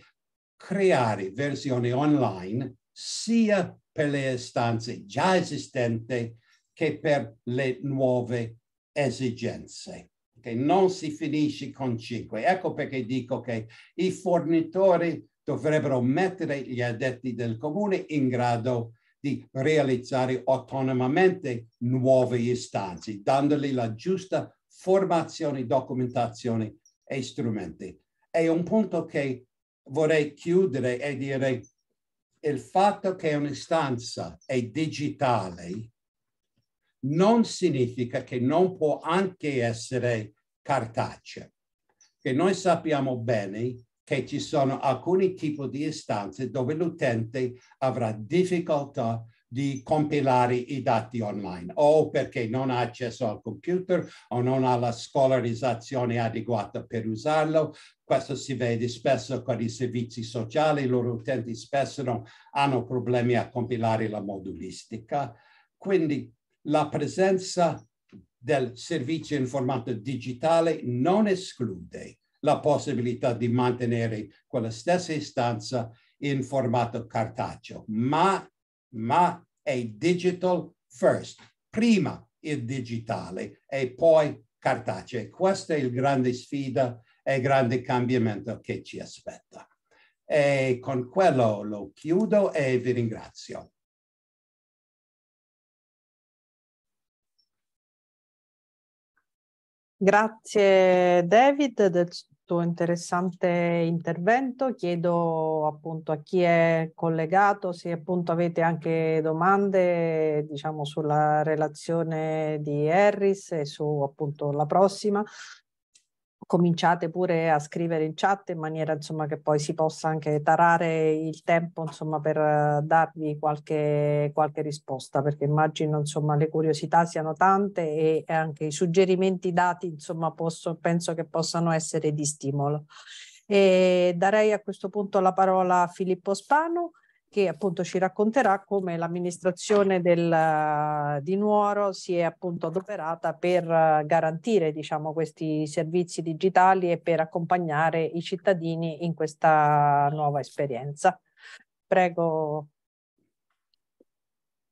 creare versioni online sia per le istanze già esistenti che per le nuove esigenze che non si finisce con 5. Ecco perché dico che i fornitori dovrebbero mettere gli addetti del comune in grado di realizzare autonomamente nuove istanze, dandogli la giusta formazione, documentazione e strumenti. È un punto che vorrei chiudere e dire il fatto che un'istanza è digitale non significa che non può anche essere cartacea, che noi sappiamo bene che ci sono alcuni tipi di istanze dove l'utente avrà difficoltà di compilare i dati online o perché non ha accesso al computer o non ha la scolarizzazione adeguata per usarlo. Questo si vede spesso con i servizi sociali, i loro utenti spesso hanno problemi a compilare la modulistica. Quindi la presenza del servizio in formato digitale non esclude la possibilità di mantenere quella stessa istanza in formato cartaceo, ma ma è digital first. Prima il digitale e poi cartacea. Questa è la grande sfida e il grande cambiamento che ci aspetta. E con quello lo chiudo e vi ringrazio. Grazie David del, tuo interessante intervento. Chiedo appunto a chi è collegato se appunto avete anche domande diciamo, sulla relazione di Harris e su appunto la prossima cominciate pure a scrivere in chat in maniera insomma, che poi si possa anche tarare il tempo insomma, per eh, darvi qualche, qualche risposta, perché immagino insomma, le curiosità siano tante e anche i suggerimenti dati insomma, posso, penso che possano essere di stimolo. E darei a questo punto la parola a Filippo Spano che appunto ci racconterà come l'amministrazione del, eh, di Nuoro si è appunto adoperata per eh, garantire diciamo, questi servizi digitali e per accompagnare i cittadini in questa nuova esperienza. Prego.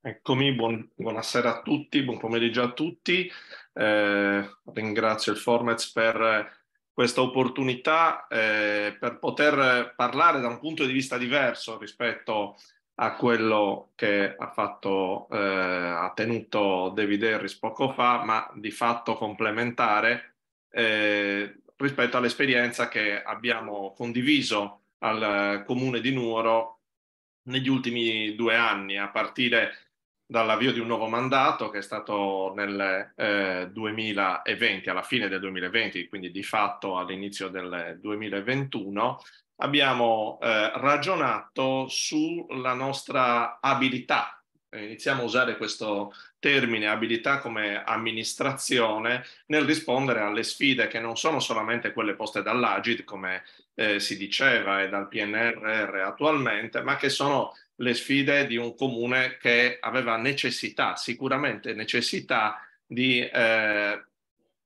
Eccomi, buon, buonasera a tutti, buon pomeriggio a tutti. Eh, ringrazio il Formez per questa opportunità eh, per poter parlare da un punto di vista diverso rispetto a quello che ha, fatto, eh, ha tenuto David Harris poco fa, ma di fatto complementare eh, rispetto all'esperienza che abbiamo condiviso al eh, comune di Nuoro negli ultimi due anni, a partire dall'avvio di un nuovo mandato che è stato nel eh, 2020, alla fine del 2020, quindi di fatto all'inizio del 2021, abbiamo eh, ragionato sulla nostra abilità. Eh, iniziamo a usare questo termine abilità come amministrazione nel rispondere alle sfide che non sono solamente quelle poste dall'Agid, come eh, si diceva, e dal PNRR attualmente, ma che sono le sfide di un comune che aveva necessità, sicuramente necessità di eh,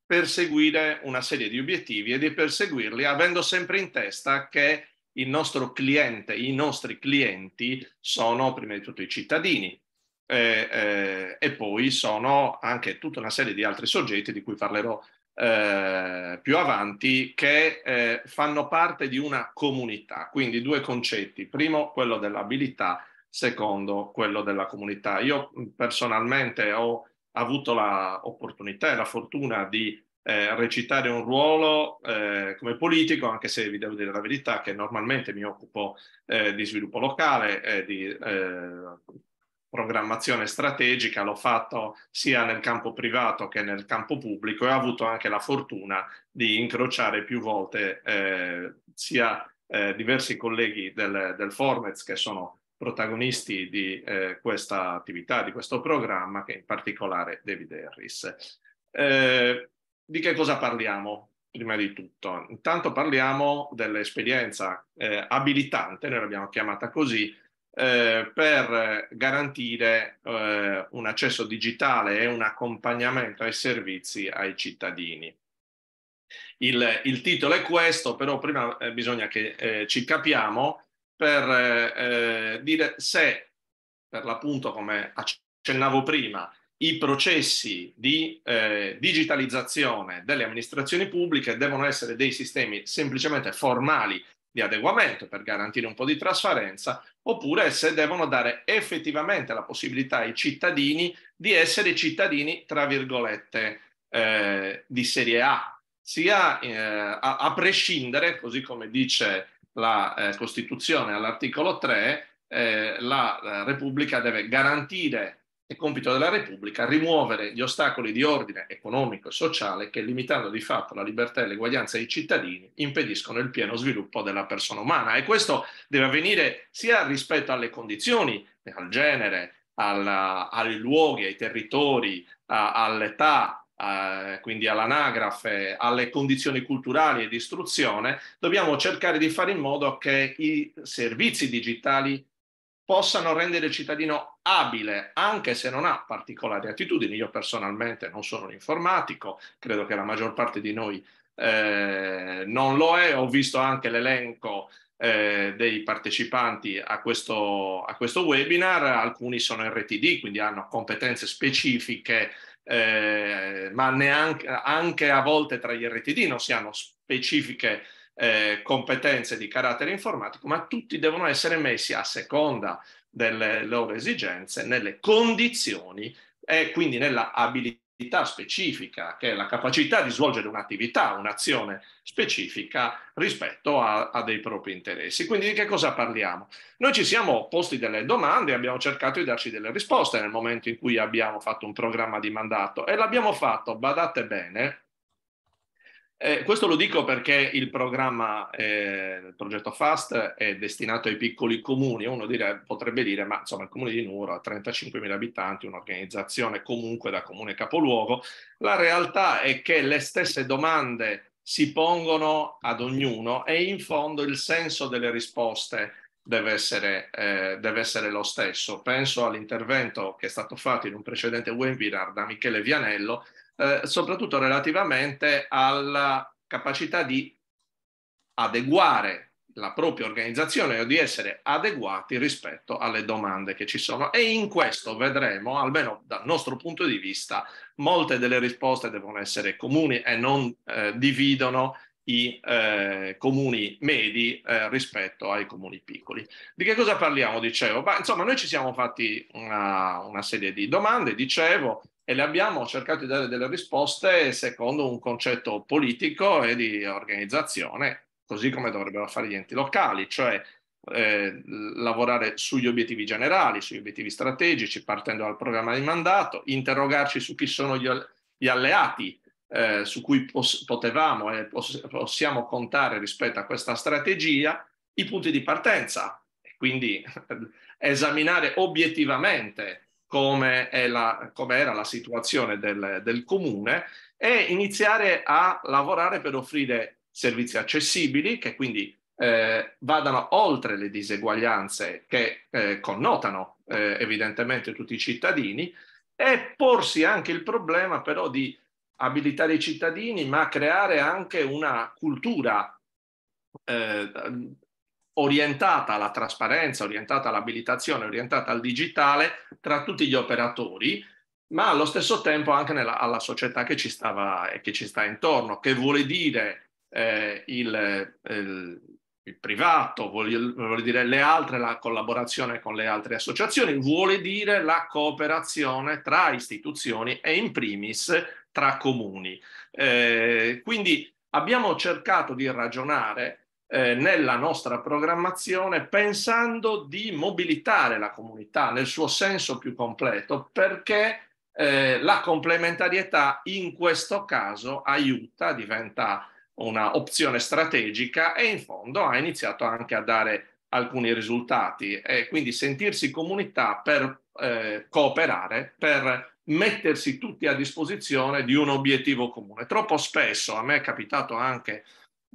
perseguire una serie di obiettivi e di perseguirli avendo sempre in testa che il nostro cliente, i nostri clienti sono prima di tutto i cittadini eh, eh, e poi sono anche tutta una serie di altri soggetti di cui parlerò eh, più avanti che eh, fanno parte di una comunità. Quindi due concetti, primo quello dell'abilità, secondo quello della comunità. Io personalmente ho avuto l'opportunità e la fortuna di eh, recitare un ruolo eh, come politico, anche se vi devo dire la verità che normalmente mi occupo eh, di sviluppo locale, e di eh, programmazione strategica, l'ho fatto sia nel campo privato che nel campo pubblico e ho avuto anche la fortuna di incrociare più volte eh, sia eh, diversi colleghi del, del Formez che sono protagonisti di eh, questa attività, di questo programma, che in particolare David Harris. Eh, di che cosa parliamo? Prima di tutto, intanto parliamo dell'esperienza eh, abilitante, noi l'abbiamo chiamata così, eh, per garantire eh, un accesso digitale e un accompagnamento ai servizi ai cittadini. Il, il titolo è questo, però prima eh, bisogna che eh, ci capiamo per eh, eh, dire se, per l'appunto come accennavo prima, i processi di digitalizzazione delle amministrazioni pubbliche devono essere dei sistemi semplicemente formali di adeguamento per garantire un po' di trasparenza, oppure se devono dare effettivamente la possibilità ai cittadini di essere cittadini, tra virgolette, eh, di serie A, sia eh, a, a, prescindere, così come dice la eh, Costituzione all'articolo 3, eh, la, la eh, Repubblica deve garantire è compito della Repubblica rimuovere gli ostacoli di ordine economico e sociale che, limitando di fatto la libertà e l'eguaglianza dei cittadini, impediscono il pieno sviluppo della persona umana. E questo deve avvenire sia rispetto alle condizioni, al genere, alla, ai luoghi, ai territori, a, all'età, Uh, quindi all'anagrafe, alle condizioni culturali e di istruzione, dobbiamo cercare di fare in modo che i servizi digitali possano rendere il cittadino abile, anche se non ha particolari attitudini. Io personalmente non sono un informatico, credo che la maggior parte di noi eh, non lo è. Ho visto anche l'elenco eh, dei partecipanti a questo, a questo, webinar, alcuni sono RTD, quindi hanno competenze specifiche, eh, ma neanche, anche a volte tra gli RTD non si hanno specifiche eh, competenze di carattere informatico, ma tutti devono essere messi a seconda delle loro esigenze nelle condizioni e quindi nella abilità specifica, che è la capacità di svolgere un'attività, un'azione specifica rispetto a, a, dei propri interessi. Quindi di che cosa parliamo? Noi ci siamo posti delle domande e abbiamo cercato di darci delle risposte nel momento in cui abbiamo fatto un programma di mandato e l'abbiamo fatto, badate bene, eh, questo lo dico perché il programma, eh, il progetto FAST è destinato ai piccoli comuni, uno dire, potrebbe dire, ma insomma il comune di Nuro ha 35.000 abitanti, un'organizzazione comunque da comune capoluogo, la realtà è che le stesse domande si pongono ad ognuno e in fondo il senso delle risposte Deve essere, eh, deve essere, lo stesso. Penso all'intervento che è stato fatto in un precedente webinar da Michele Vianello eh, soprattutto relativamente alla capacità di adeguare la propria organizzazione o di essere adeguati rispetto alle domande che ci sono e in questo vedremo, almeno dal nostro punto di vista, molte delle risposte devono essere comuni e non eh, dividono i eh, comuni medi eh, rispetto ai comuni piccoli. Di che cosa parliamo, dicevo? Ma, insomma, noi ci siamo fatti una, una serie di domande, dicevo, e le abbiamo cercato di dare delle risposte secondo un concetto politico e di organizzazione, così come dovrebbero fare gli enti locali, cioè eh, lavorare sugli obiettivi generali, sugli obiettivi strategici, partendo dal programma di mandato, interrogarci su chi sono gli, gli alleati eh, su cui pos- potevamo e pos- possiamo contare rispetto a questa strategia, i punti di partenza e quindi esaminare obiettivamente come, la, come era la situazione del, del comune e iniziare a lavorare per offrire servizi accessibili che quindi eh, vadano oltre le diseguaglianze che eh, connotano eh, evidentemente tutti i cittadini e porsi anche il problema però di abilitare i cittadini ma creare anche una cultura eh, orientata alla trasparenza, orientata all'abilitazione, orientata al digitale tra tutti gli operatori, ma allo stesso tempo anche nella, alla società che ci, stava, e che ci sta intorno, che vuole dire eh, il, il, eh, il, privato, vuole, vuole dire le altre, la collaborazione con le altre associazioni, vuole dire la cooperazione tra istituzioni e in primis tra comuni. Eh, quindi abbiamo cercato di ragionare eh, nella nostra programmazione pensando di mobilitare la comunità nel suo senso più completo perché eh, la complementarietà in questo caso aiuta, diventa una opzione strategica e in fondo ha iniziato anche a dare alcuni risultati e quindi sentirsi comunità per eh, cooperare, per mettersi tutti a disposizione di un obiettivo comune. Troppo spesso a me è capitato anche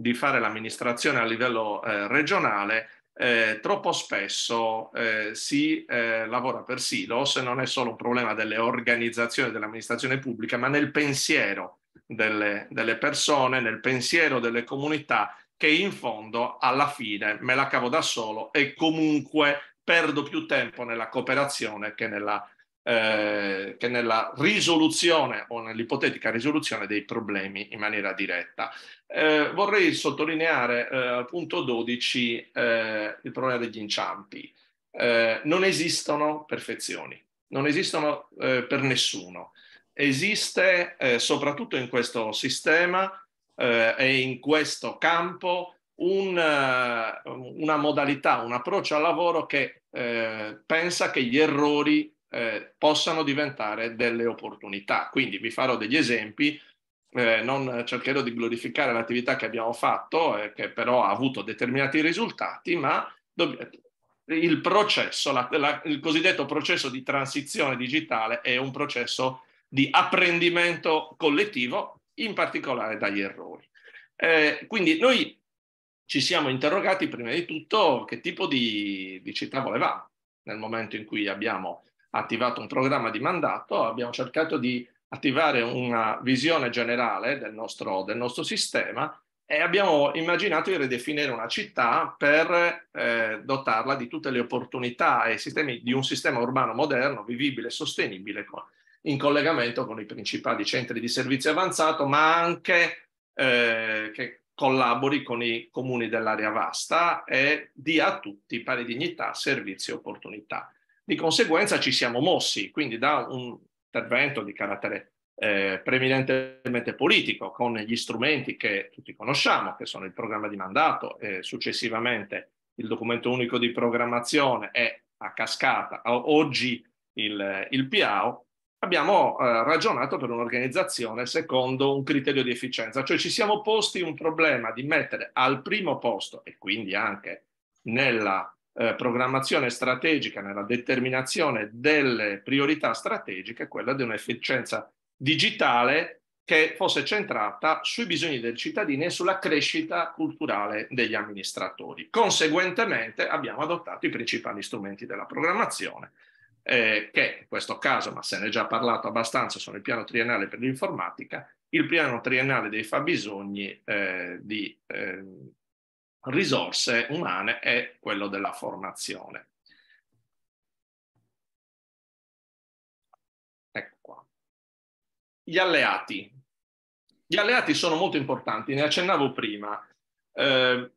di fare l'amministrazione a livello eh, regionale, eh, troppo spesso eh, si eh, lavora per se non è solo un problema delle organizzazioni dell'amministrazione pubblica, ma nel pensiero delle, delle persone, nel pensiero delle comunità che in fondo alla fine me la cavo da solo e comunque perdo più tempo nella cooperazione che nella eh, che nella risoluzione o nell'ipotetica risoluzione dei problemi in maniera diretta. Eh, vorrei sottolineare eh, al eh, punto 12 il problema degli inciampi. Eh, non esistono perfezioni, non esistono per nessuno. Esiste soprattutto in questo sistema e in questo campo un, una modalità, un approccio al lavoro che pensa che gli errori eh, possano diventare delle opportunità. Quindi vi farò degli esempi, eh, non cercherò di glorificare l'attività che abbiamo fatto, eh, che però ha avuto determinati risultati, ma il processo, la, la, il cosiddetto processo di transizione digitale è un processo di apprendimento collettivo, in particolare dagli errori. Eh, quindi noi ci siamo interrogati prima di tutto che tipo di, di città volevamo nel momento in cui abbiamo attivato un programma di mandato, abbiamo cercato di attivare una visione generale del nostro, del nostro sistema e abbiamo immaginato di ridefinire una città per eh, dotarla di tutte le opportunità e sistemi di un sistema urbano moderno, vivibile e sostenibile, in collegamento con i principali centri di servizio avanzato, ma anche eh, che collabori con i comuni dell'area vasta e dia a tutti pari dignità, servizi e opportunità. Di conseguenza ci siamo mossi, quindi da un intervento di carattere eh, preeminentemente politico, con gli strumenti che tutti conosciamo, che sono il programma di mandato, eh, successivamente il documento unico di programmazione e a cascata oggi il, il PAO, abbiamo eh, ragionato per un'organizzazione secondo un criterio di efficienza, cioè ci siamo posti un problema di mettere al primo posto e quindi anche nella eh, programmazione strategica, nella determinazione delle priorità strategiche, quella di un'efficienza digitale che fosse centrata sui bisogni del cittadino e sulla crescita culturale degli amministratori. Conseguentemente abbiamo adottato i principali strumenti della programmazione, eh, che in questo caso, ma se ne è già parlato abbastanza, sono il piano triennale per l'informatica, il piano triennale dei fabbisogni eh, di, eh, risorse umane è quello della formazione. Ecco qua. Gli alleati. Gli alleati sono molto importanti, ne accennavo prima. Eh,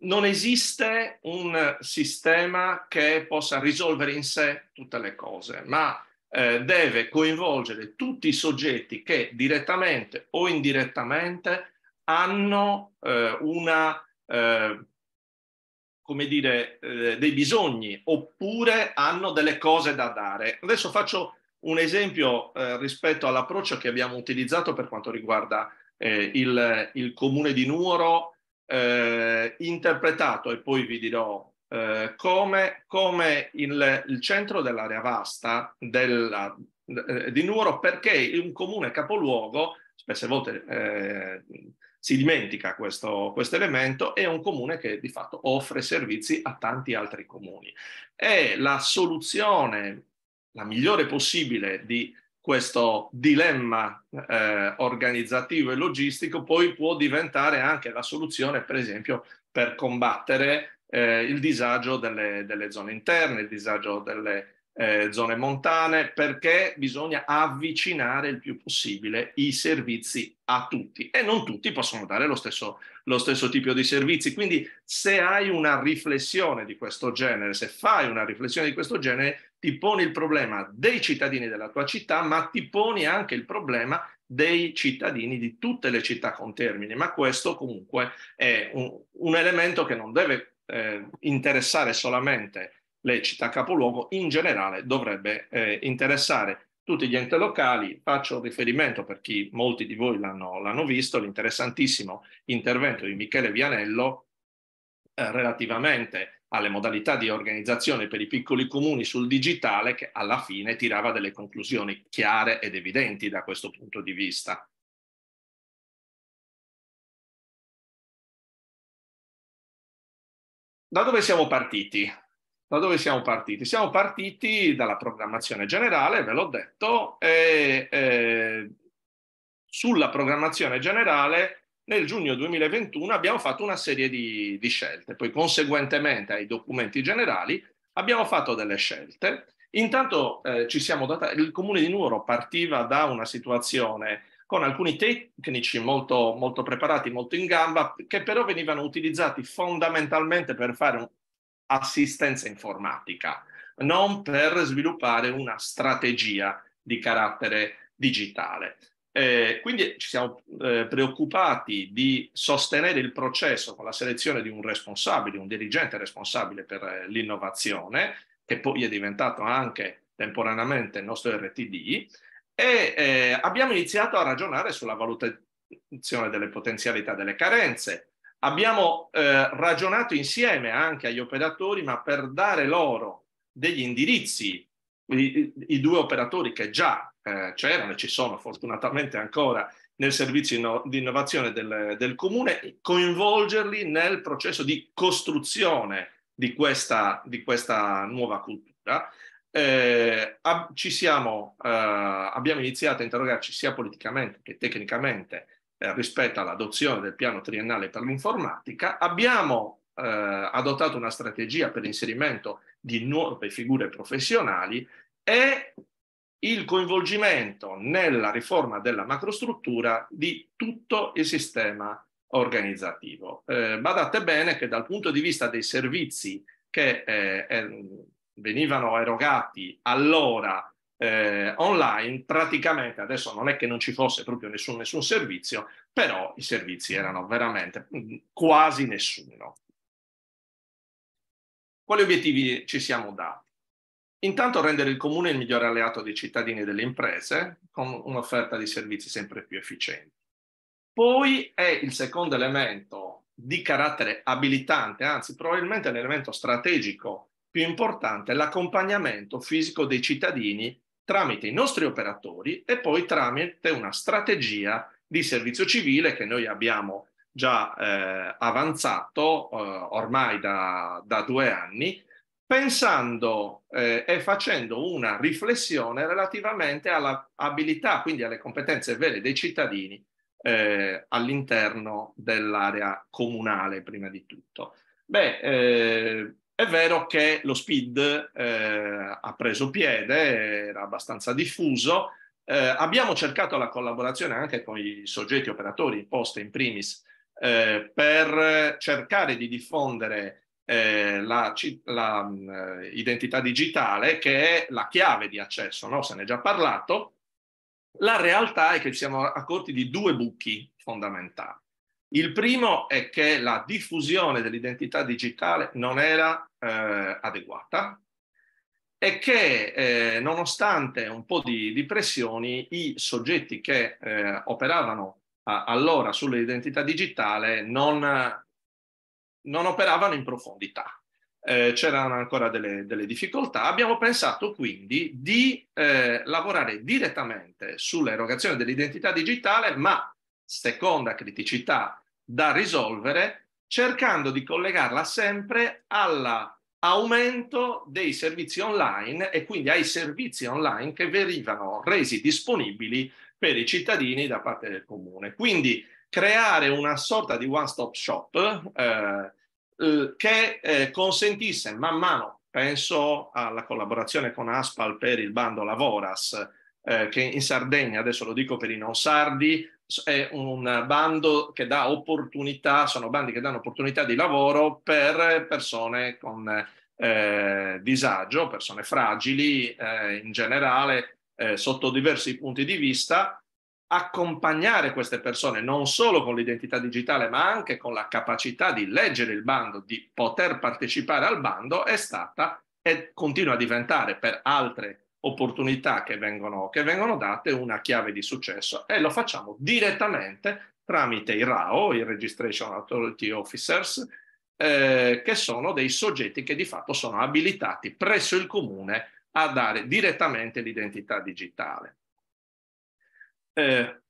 non esiste un sistema che possa risolvere in sé tutte le cose, ma eh, deve coinvolgere tutti i soggetti che direttamente o indirettamente hanno eh, una eh, come dire, eh, dei bisogni oppure hanno delle cose da dare. Adesso faccio un esempio eh, rispetto all'approccio che abbiamo utilizzato per quanto riguarda eh, il, il, comune di Nuoro, eh, interpretato e poi vi dirò eh, come, come il, il, centro dell'area vasta della, di Nuoro, perché un comune capoluogo, spesse volte si dimentica questo, questo elemento, è un comune che di fatto offre servizi a tanti altri comuni. È la soluzione, la migliore possibile di questo dilemma eh, organizzativo e logistico poi può diventare anche la soluzione, per esempio, per combattere eh, il disagio delle, delle, zone interne, il disagio delle, eh, zone montane, perché bisogna avvicinare il più possibile i servizi a tutti e non tutti possono dare lo stesso, lo stesso tipo di servizi. Quindi se hai una riflessione di questo genere, se fai una riflessione di questo genere, ti poni il problema dei cittadini della tua città, ma ti poni anche il problema dei cittadini di tutte le città con termini, ma questo comunque è un, un elemento che non deve eh, interessare solamente le città capoluogo in generale dovrebbe eh, interessare tutti gli enti locali, faccio riferimento per chi molti di voi l'hanno, l'hanno visto, l'interessantissimo intervento di Michele Vianello eh, relativamente alle modalità di organizzazione per i piccoli comuni sul digitale che alla fine tirava delle conclusioni chiare ed evidenti da questo punto di vista. Da dove siamo partiti? Da dove siamo partiti? Siamo partiti dalla programmazione generale, ve l'ho detto, e eh, sulla programmazione generale nel giugno 2021 abbiamo fatto una serie di, di, scelte, poi conseguentemente ai documenti generali abbiamo fatto delle scelte. Intanto eh, ci siamo data, il comune di Nuoro partiva da una situazione con alcuni tecnici molto, molto preparati, molto in gamba, che però venivano utilizzati fondamentalmente per fare un, assistenza informatica, non per sviluppare una strategia di carattere digitale. Eh, quindi ci siamo eh, preoccupati di sostenere il processo con la selezione di un responsabile, un dirigente responsabile per eh, l'innovazione, che poi è diventato anche temporaneamente il nostro RTD, e eh, abbiamo iniziato a ragionare sulla valutazione delle potenzialità delle carenze, Abbiamo eh, ragionato insieme anche agli operatori, ma per dare loro degli indirizzi, i, i due operatori che già eh, c'erano e ci sono fortunatamente ancora nel servizio no, di innovazione del, del, comune, coinvolgerli nel processo di costruzione di questa, di questa nuova cultura. Eh, ab- siamo, eh, abbiamo iniziato a interrogarci sia politicamente che tecnicamente eh, rispetto all'adozione del piano triennale per l'informatica, abbiamo eh, adottato una strategia per l'inserimento di nuove figure professionali e il coinvolgimento nella riforma della macrostruttura di tutto il sistema organizzativo. Eh, badate bene che dal punto di vista dei servizi che eh, eh, venivano erogati allora eh, online praticamente adesso non è che non ci fosse proprio nessun, nessun servizio, però i servizi erano veramente mm, quasi nessuno. Quali obiettivi ci siamo dati? Intanto rendere il comune il migliore alleato dei cittadini e delle imprese con un'offerta di servizi sempre più efficiente. Poi è il secondo elemento di carattere abilitante, anzi probabilmente l'elemento strategico più importante, l'accompagnamento fisico dei cittadini tramite i nostri operatori e poi tramite una strategia di servizio civile che noi abbiamo già eh, avanzato eh, ormai da, da, due anni, pensando eh, e facendo una riflessione relativamente all'abilità, quindi alle competenze vere dei cittadini eh, all'interno dell'area comunale, prima di tutto. Beh, eh, è vero che lo speed eh, ha preso piede, era abbastanza diffuso. Eh, abbiamo cercato la collaborazione anche con i soggetti operatori, poste in primis, eh, per cercare di diffondere eh, l'identità mm, eh, digitale che è la chiave di accesso, no? se ne è già parlato. La realtà è che ci siamo accorti di due buchi fondamentali. Il primo è che la diffusione dell'identità digitale non era eh, adeguata e che eh, nonostante un po' di, di, pressioni i soggetti che eh, operavano a, allora sull'identità digitale non, non, operavano in profondità. Eh, c'erano ancora delle, delle, difficoltà. Abbiamo pensato quindi di eh, lavorare direttamente sull'erogazione dell'identità digitale, ma seconda criticità da risolvere cercando di collegarla sempre all'aumento dei servizi online e quindi ai servizi online che venivano resi disponibili per i cittadini da parte del comune. Quindi creare una sorta di one-stop shop eh, eh che eh, consentisse man mano, penso alla collaborazione con Aspal per il bando Lavoras, eh, che in Sardegna, adesso lo dico per i non sardi, è un bando che dà opportunità, sono bandi che danno opportunità di lavoro per persone con eh, disagio, persone fragili eh, in generale, eh, sotto diversi punti di vista, accompagnare queste persone non solo con l'identità digitale, ma anche con la capacità di leggere il bando, di poter partecipare al bando, è stata e continua a diventare per altre opportunità che vengono, che vengono date, una chiave di successo e lo facciamo direttamente tramite i RAO, i Registration Authority Officers, eh, che sono dei soggetti che di fatto sono abilitati presso il comune a dare direttamente l'identità digitale. Eh,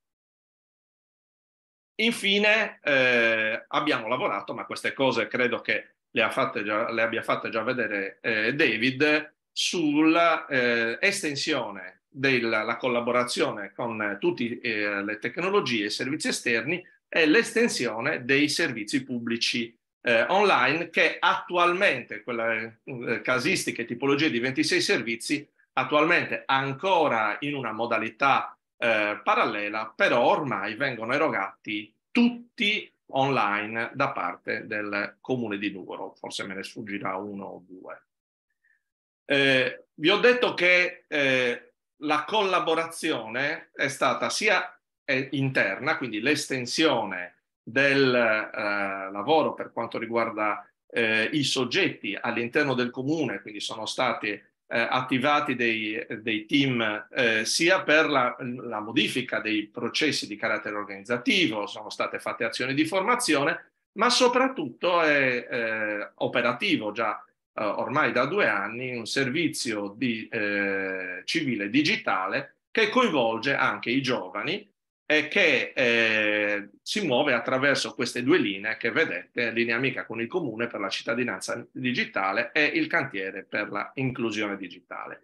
infine eh, abbiamo lavorato, ma queste cose credo che le, fatte già, le abbia fatte già vedere eh, David, sulla eh, estensione della collaborazione con tutte eh, le tecnologie e servizi esterni e l'estensione dei servizi pubblici eh, online che attualmente, quella eh, casistica e tipologia di 26 servizi, attualmente ancora in una modalità eh, parallela, però ormai vengono erogati tutti online da parte del comune di Nuoro, forse me ne sfuggirà uno o due. Eh, vi ho detto che eh, la collaborazione è stata sia eh, interna, quindi l'estensione del eh, lavoro per quanto riguarda eh, i soggetti all'interno del comune, quindi sono stati eh, attivati dei, dei team sia per la, la modifica dei processi di carattere organizzativo, sono state fatte azioni di formazione, ma soprattutto è eh, operativo già eh, ormai da due anni un servizio di, eh, civile digitale che coinvolge anche i giovani e che eh, si muove attraverso queste due linee che vedete, linea amica con il comune per la cittadinanza digitale e il cantiere per l'inclusione digitale.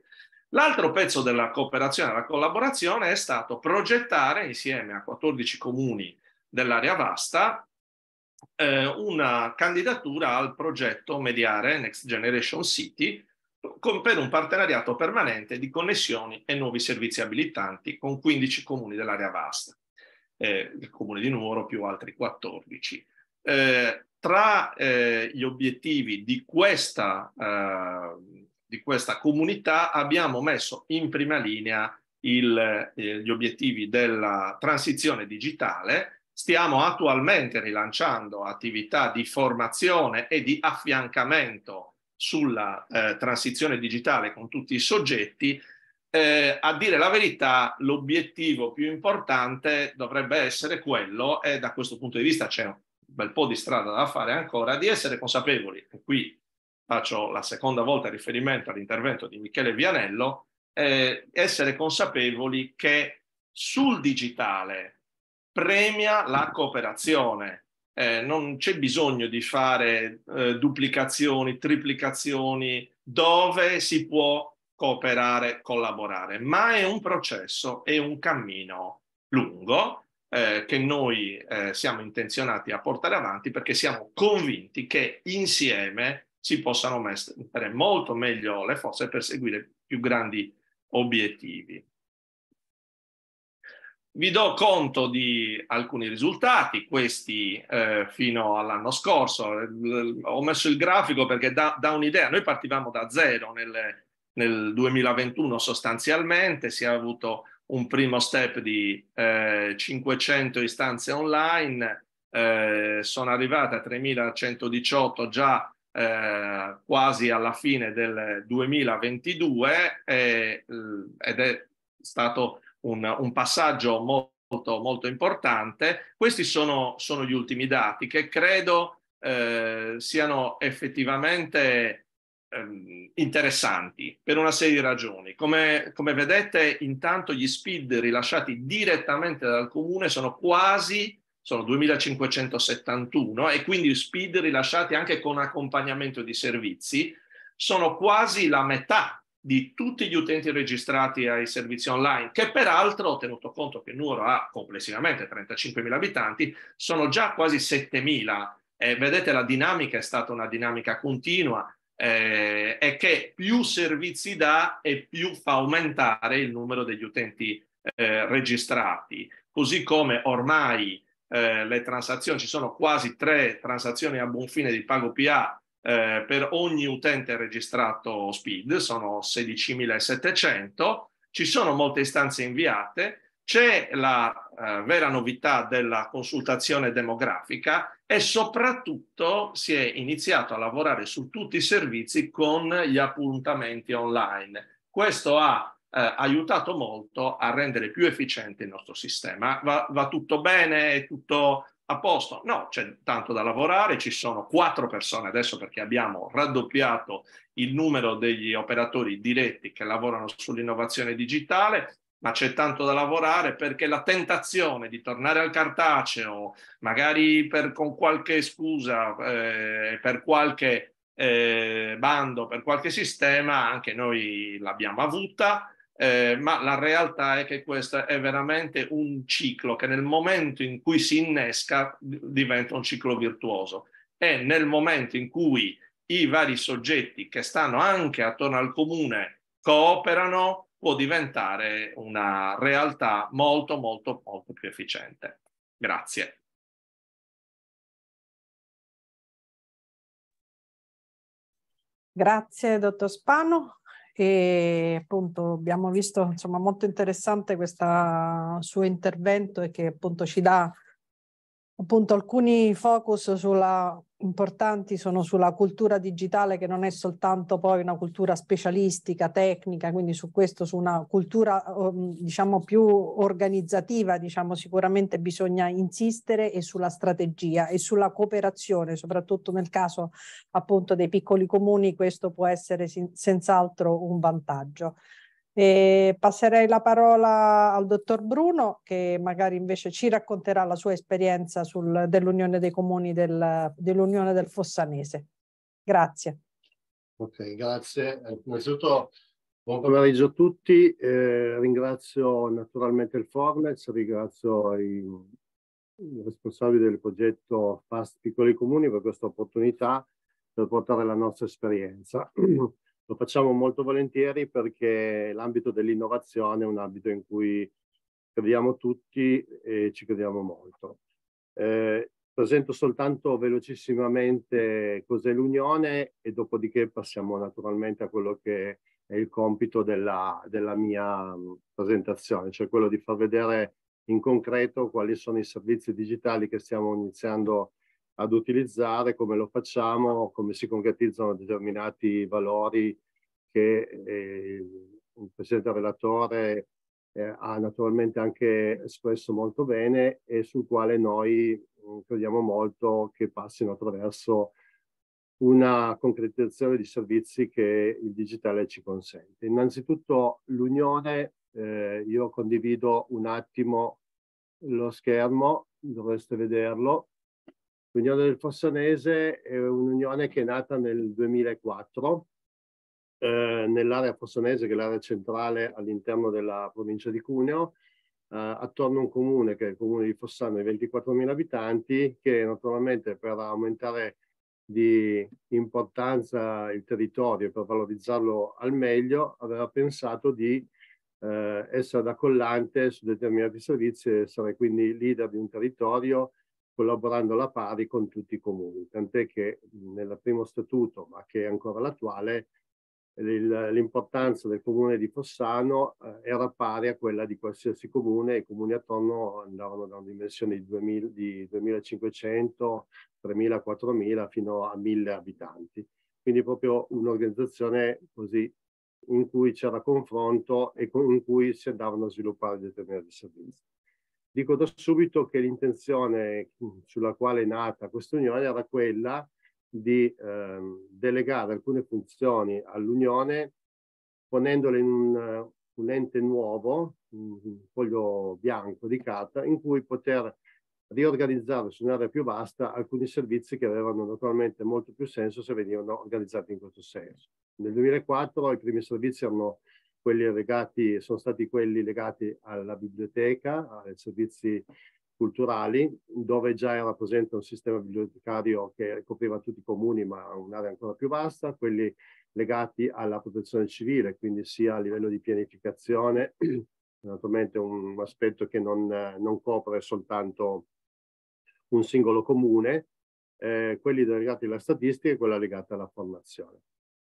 L'altro pezzo della cooperazione e della collaborazione è stato progettare insieme a 14 comuni dell'area vasta eh, una candidatura al progetto Mediare Next Generation City con, per un partenariato permanente di connessioni e nuovi servizi abilitanti con 15 comuni dell'area vasta, eh, il comune di Nuoro più altri 14. Eh, tra eh, gli obiettivi di questa, eh, di questa, comunità abbiamo messo in prima linea il, eh, gli obiettivi della transizione digitale, Stiamo attualmente rilanciando attività di formazione e di affiancamento sulla eh, transizione digitale con tutti i soggetti. Eh, a dire la verità, l'obiettivo più importante dovrebbe essere quello, e da questo punto di vista c'è un bel po' di strada da fare ancora, di essere consapevoli, e qui faccio la seconda volta riferimento all'intervento di Michele Vianello, eh, essere consapevoli che sul digitale premia la cooperazione. Eh, non c'è bisogno di fare eh, duplicazioni, triplicazioni, dove si può cooperare, collaborare, ma è un processo, è un cammino lungo eh, che noi eh, siamo intenzionati a portare avanti perché siamo convinti che insieme si possano mettere molto meglio le forze per seguire più grandi obiettivi. Vi do conto di alcuni risultati, questi eh, fino all'anno scorso. Ho messo il grafico perché dà, dà un'idea. Noi partivamo da zero nel, nel 2021 sostanzialmente, si è avuto un primo step di eh, 500 istanze online, eh, sono arrivate a 3118 già eh, quasi alla fine del 2022 eh, ed è stato un, un passaggio molto, molto importante. Questi sono, sono gli ultimi dati che credo eh, siano effettivamente eh, interessanti per una serie di ragioni. Come, come vedete, intanto gli speed rilasciati direttamente dal comune sono quasi sono 2571 e quindi speed rilasciati anche con accompagnamento di servizi sono quasi la metà di tutti gli utenti registrati ai servizi online, che peraltro, tenuto conto che Nuoro ha complessivamente 35.000 abitanti, sono già quasi 7.000. Eh, vedete, la dinamica è stata una dinamica continua, eh, è che più servizi dà e più fa aumentare il numero degli utenti eh, registrati, così come ormai eh, le transazioni, ci sono quasi tre transazioni a buon fine di PagoPA eh, per ogni utente registrato SPID, sono 16.700, ci sono molte istanze inviate, c'è la eh, vera novità della consultazione demografica e soprattutto si è iniziato a lavorare su tutti i servizi con gli appuntamenti online. Questo ha eh, aiutato molto a rendere più efficiente il nostro sistema. Va, va tutto bene, è tutto a posto? No, c'è tanto da lavorare, ci sono quattro persone adesso perché abbiamo raddoppiato il numero degli operatori diretti che lavorano sull'innovazione digitale, ma c'è tanto da lavorare perché la tentazione di tornare al cartaceo, magari per, con qualche scusa, eh, per qualche eh, bando, per qualche sistema, anche noi l'abbiamo avuta eh, ma la realtà è che questo è veramente un ciclo che nel momento in cui si innesca diventa un ciclo virtuoso e nel momento in cui i vari soggetti che stanno anche attorno al comune cooperano può diventare una realtà molto molto molto più efficiente. Grazie. Grazie dottor Spano e appunto abbiamo visto insomma molto interessante questo suo intervento e che appunto ci dà appunto alcuni focus sulla importanti sono sulla cultura digitale che non è soltanto poi una cultura specialistica, tecnica, quindi su questo, su una cultura um, diciamo più organizzativa, diciamo sicuramente bisogna insistere e sulla strategia e sulla cooperazione, soprattutto nel caso appunto dei piccoli comuni, questo può essere senz'altro un vantaggio. E passerei la parola al dottor Bruno che magari invece ci racconterà la sua esperienza sul, dell'Unione dei Comuni del, dell'Unione del Fossanese. Grazie. Ok, grazie. Eh, innanzitutto buon pomeriggio a tutti. Eh, ringrazio naturalmente il Fornex, ringrazio i, i responsabili del progetto Fast Piccoli Comuni per questa opportunità per portare la nostra esperienza. Lo facciamo molto volentieri perché l'ambito dell'innovazione è un ambito in cui crediamo tutti e ci crediamo molto. Eh, presento soltanto velocissimamente cos'è l'Unione e dopodiché passiamo naturalmente a quello che è il compito della, della mia presentazione, cioè quello di far vedere in concreto quali sono i servizi digitali che stiamo iniziando a ad utilizzare, come lo facciamo, come si concretizzano determinati valori che eh, il Presidente relatore eh, ha naturalmente anche espresso molto bene e sul quale noi eh, crediamo molto che passino attraverso una concretizzazione di servizi che il digitale ci consente. Innanzitutto l'unione, eh, io condivido un attimo lo schermo, dovreste vederlo, L'Unione del Fossonese è un'unione che è nata nel 2004 eh, nell'area fossonese, che è l'area centrale all'interno della provincia di Cuneo, eh, attorno a un comune che è il comune di Fossano, di 24.000 abitanti, che naturalmente per aumentare di importanza il territorio, e per valorizzarlo al meglio, aveva pensato di eh, essere da collante su determinati servizi, essere quindi leader di un territorio collaborando alla pari con tutti i comuni, tant'è che nel primo statuto, ma che è ancora l'attuale, l'importanza del comune di Fossano eh, era pari a quella di qualsiasi comune, i comuni attorno andavano da una dimensione di, 2000, di 2500, 3000, 4000 fino a 1000 abitanti. Quindi proprio un'organizzazione così in cui c'era confronto e con, in cui si andavano a sviluppare determinati servizi. Dico da subito che l'intenzione mm, sulla quale è nata questa unione era quella di eh, delegare alcune funzioni all'Unione ponendole in un, un ente nuovo, un foglio bianco di carta, in cui poter riorganizzare su un'area più vasta alcuni servizi che avevano naturalmente molto più senso se venivano organizzati in questo senso. Nel 2004 i primi servizi erano quelli legati, sono stati quelli legati alla biblioteca, ai servizi culturali, dove già era presente un sistema bibliotecario che copriva tutti i comuni, ma un'area ancora più vasta, quelli legati alla protezione civile, quindi sia a livello di pianificazione, naturalmente un aspetto che non, non copre soltanto un singolo comune, eh, quelli legati alla statistica e quella legata alla formazione.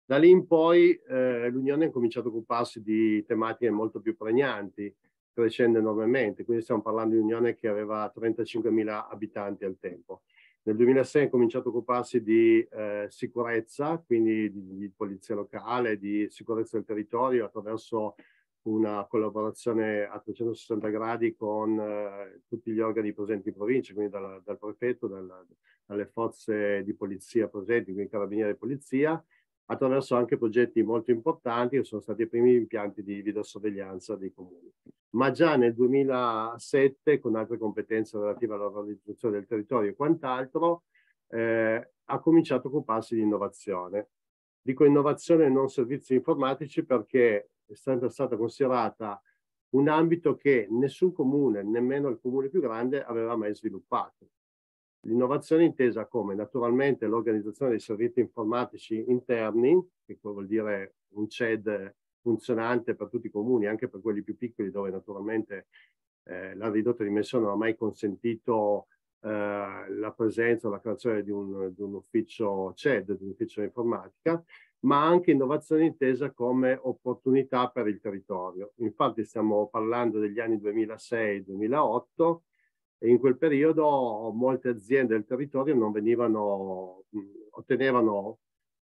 Da lì in poi eh, l'Unione ha cominciato a occuparsi di tematiche molto più pregnanti, crescendo enormemente, quindi stiamo parlando di un'Unione che aveva 35.000 abitanti al tempo. Nel 2006 ha cominciato a occuparsi di eh, sicurezza, quindi di, di, polizia locale, di sicurezza del territorio attraverso una collaborazione a 360 gradi con eh, tutti gli organi presenti in provincia, quindi dal, dal prefetto, dal, dalle forze di polizia presenti, quindi carabinieri e polizia, attraverso anche progetti molto importanti che sono stati i primi impianti di videosorveglianza dei comuni. Ma già nel 2007, con altre competenze relative alla valorizzazione del territorio e quant'altro, eh, ha cominciato a occuparsi di innovazione. Dico innovazione e non servizi informatici perché è sempre stata considerata un ambito che nessun comune, nemmeno il comune più grande, aveva mai sviluppato. L'innovazione intesa come naturalmente l'organizzazione dei servizi informatici interni, che vuol dire un CED funzionante per tutti i comuni, anche per quelli più piccoli dove naturalmente eh, la ridotta dimensione non ha mai consentito eh, la presenza o la creazione di un, di un ufficio CED, di un ufficio informatica, ma anche innovazione intesa come opportunità per il territorio. Infatti stiamo parlando degli anni 2006-2008 e in quel periodo molte aziende del territorio non venivano, ottenevano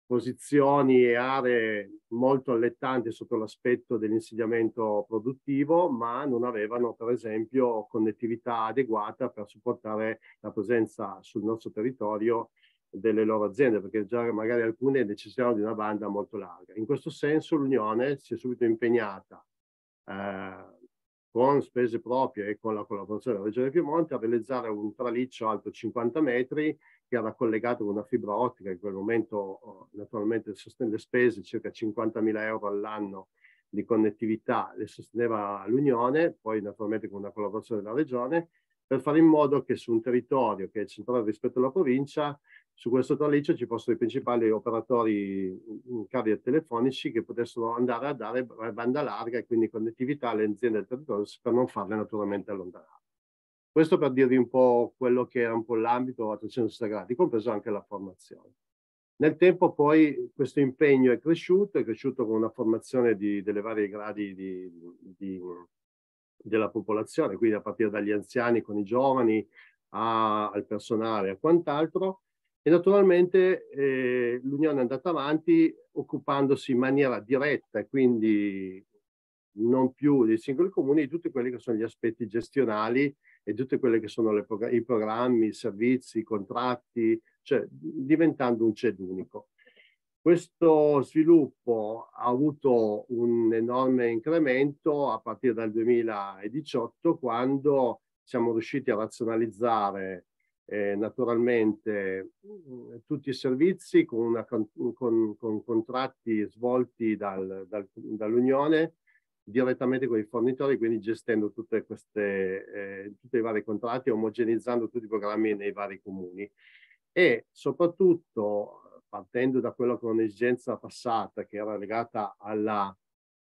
posizioni e aree molto allettanti sotto l'aspetto dell'insediamento produttivo, ma non avevano per esempio connettività adeguata per supportare la presenza sul nostro territorio delle loro aziende, perché già magari alcune necessitavano di una banda molto larga. In questo senso l'Unione si è subito impegnata eh, con spese proprie e con la collaborazione della Regione Piemonte a realizzare un traliccio alto 50 metri che era collegato con una fibra ottica, in quel momento oh, naturalmente le spese circa 50.000 euro all'anno di connettività, le sosteneva l'Unione, poi naturalmente con una collaborazione della Regione per fare in modo che su un territorio che è centrale rispetto alla provincia, su questo traliccio ci fossero i principali operatori mm, mm, carrier telefonici che potessero andare a dare banda larga e quindi connettività alle aziende del territorio per non farle naturalmente allontanare. Questo per dirvi un po' quello che era un po' l'ambito a 360 gradi, compreso anche la formazione. Nel tempo poi questo impegno è cresciuto, è cresciuto con una formazione di, delle varie gradi di, di, della popolazione, quindi a partire dagli anziani con i giovani a, al personale a quant'altro. E naturalmente eh, l'Unione è andata avanti occupandosi in maniera diretta, e quindi non più dei singoli comuni, di tutti quelli che sono gli aspetti gestionali e tutti quelli che sono progr i programmi, i servizi, i contratti, cioè diventando un CED unico. Questo sviluppo ha avuto un enorme incremento a partire dal 2018 quando siamo riusciti a razionalizzare eh, naturalmente mm, tutti i servizi con, una, con, con contratti svolti dal, dal, dall'Unione direttamente con i fornitori, quindi gestendo tutte queste, eh, tutti i vari contratti, omogenizzando tutti i programmi nei vari comuni e soprattutto partendo da quella che era un'esigenza passata, che era legata alla,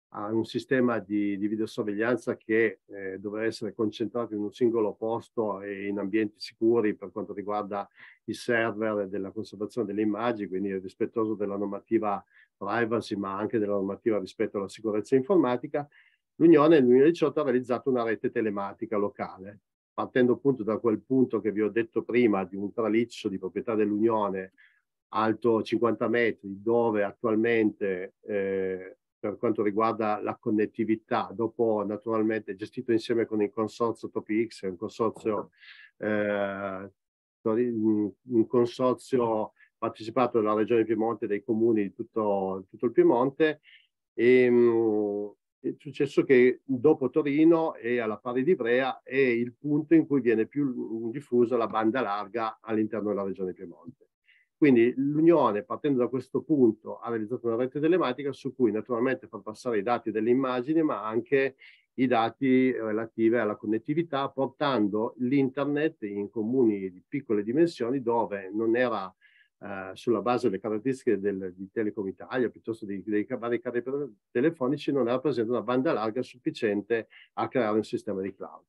a un sistema di, di videosorveglianza che eh, doveva essere concentrato in un singolo posto e in ambienti sicuri per quanto riguarda i server della conservazione delle immagini, quindi rispettoso della normativa privacy, ma anche della normativa rispetto alla sicurezza informatica, l'Unione nel 2018 ha realizzato una rete telematica locale, partendo appunto da quel punto che vi ho detto prima di un traliccio di proprietà dell'Unione alto 50 metri, dove attualmente eh, per quanto riguarda la connettività, dopo naturalmente gestito insieme con il consorzio TopiX, un consorzio, eh, un consorzio partecipato dalla Regione Piemonte, dai comuni di tutto, tutto il Piemonte, e, ehm, mh, è successo che dopo Torino e alla pari di Brea è il punto in cui viene più diffusa la banda larga all'interno della Regione Piemonte. Quindi l'Unione, partendo da questo punto, ha realizzato una rete telematica su cui naturalmente far passare i dati delle immagini, ma anche i dati relativi alla connettività, portando l'internet in comuni di piccole dimensioni dove non era eh, sulla base delle caratteristiche del, di Telecom Italia, piuttosto dei, dei vari carri eh, telefonici, non era presente una banda larga sufficiente a creare un sistema di cloud.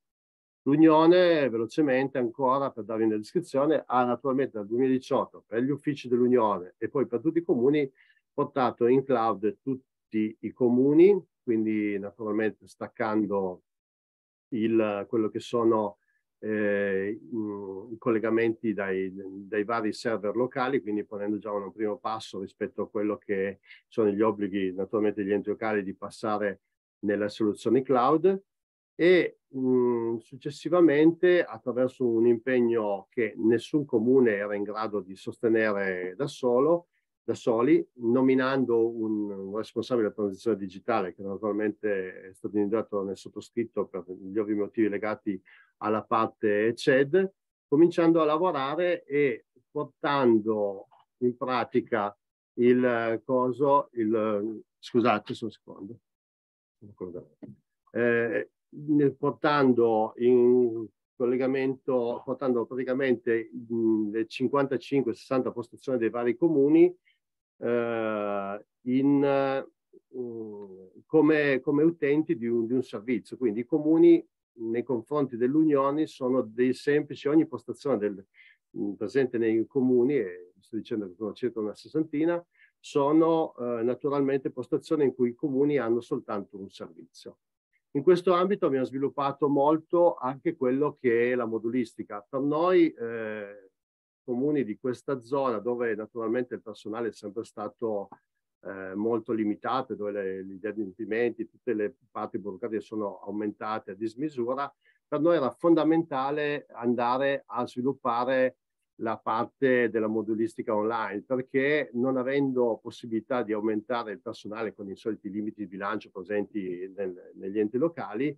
L'Unione, velocemente ancora per darvi una descrizione, ha naturalmente dal 2018 per gli uffici dell'Unione e poi per tutti i comuni portato in cloud tutti i comuni, quindi naturalmente staccando il, quello che sono eh, i collegamenti dai, dai, vari server locali, quindi ponendo già un primo passo rispetto a quello che sono gli obblighi naturalmente degli enti locali di passare nella soluzione cloud e Mm, successivamente attraverso un impegno che nessun comune era in grado di sostenere da solo, da soli, nominando un responsabile della transizione digitale che naturalmente è stato individuato nel sottoscritto per gli ovvi motivi legati alla parte CED, cominciando a lavorare e portando in pratica il coso, il, scusate, sono secondo, eh, portando in collegamento, portando praticamente le 55-60 postazioni dei vari comuni eh, in, come, come, utenti di un, di un, servizio. Quindi i comuni nei confronti dell'Unione sono dei semplici, ogni postazione del, presente nei comuni, e sto dicendo che sono circa una sessantina, sono eh, naturalmente postazioni in cui i comuni hanno soltanto un servizio. In questo ambito abbiamo sviluppato molto anche quello che è la modulistica. Per noi eh, comuni di questa zona, dove naturalmente il personale è sempre stato eh, molto limitato, dove le, gli adempimenti, tutte le parti burocratiche sono aumentate a dismisura, per noi era fondamentale andare a sviluppare la parte della modulistica online, perché non avendo possibilità di aumentare il personale con i soliti limiti di bilancio presenti nel, negli enti locali,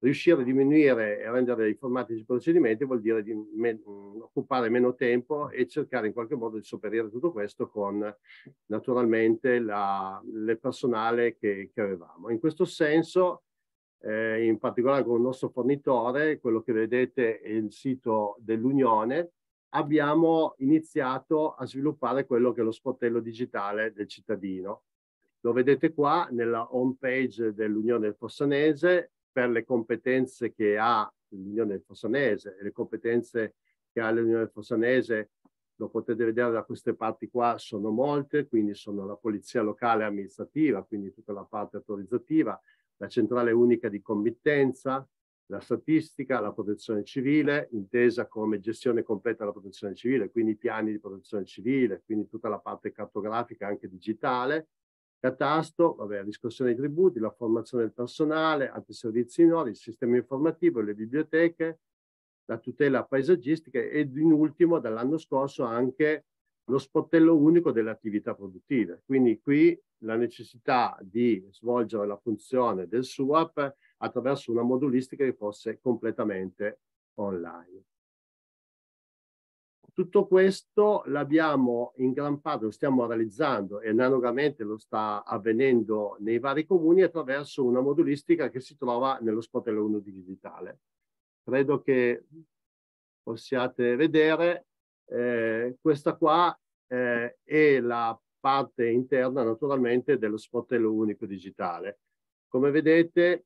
riuscire a diminuire e rendere i formati i procedimenti vuol dire me, mm, occupare meno tempo e cercare in qualche modo di sopperire tutto questo con naturalmente la, le personale che, che, avevamo. In questo senso, eh, in particolare con il nostro fornitore, quello che vedete è il sito dell'Unione, abbiamo iniziato a sviluppare quello che è lo sportello digitale del cittadino. Lo vedete qua nella home page dell'Unione Fossanese per le competenze che ha l'Unione Fossanese e le competenze che ha l'Unione Fossanese lo potete vedere da queste parti qua, sono molte, quindi sono la polizia locale amministrativa, quindi tutta la parte autorizzativa, la centrale unica di committenza, la statistica, la protezione civile, intesa come gestione completa della protezione civile, quindi i piani di protezione civile, quindi tutta la parte cartografica anche digitale, catasto, vabbè, la discussione dei tributi, la formazione del personale, altri servizi nodi, il sistema informativo, le biblioteche, la tutela paesaggistica ed in ultimo dall'anno scorso anche lo sportello unico delle attività produttive. Quindi qui la necessità di svolgere la funzione del SUAP attraverso una modulistica che fosse completamente online. Tutto questo l'abbiamo in gran parte, lo stiamo realizzando e analogamente lo sta avvenendo nei vari comuni attraverso una modulistica che si trova nello sportello 1 digitale. Credo che possiate vedere, eh, questa qua eh, è la parte interna naturalmente dello sportello unico digitale. Come vedete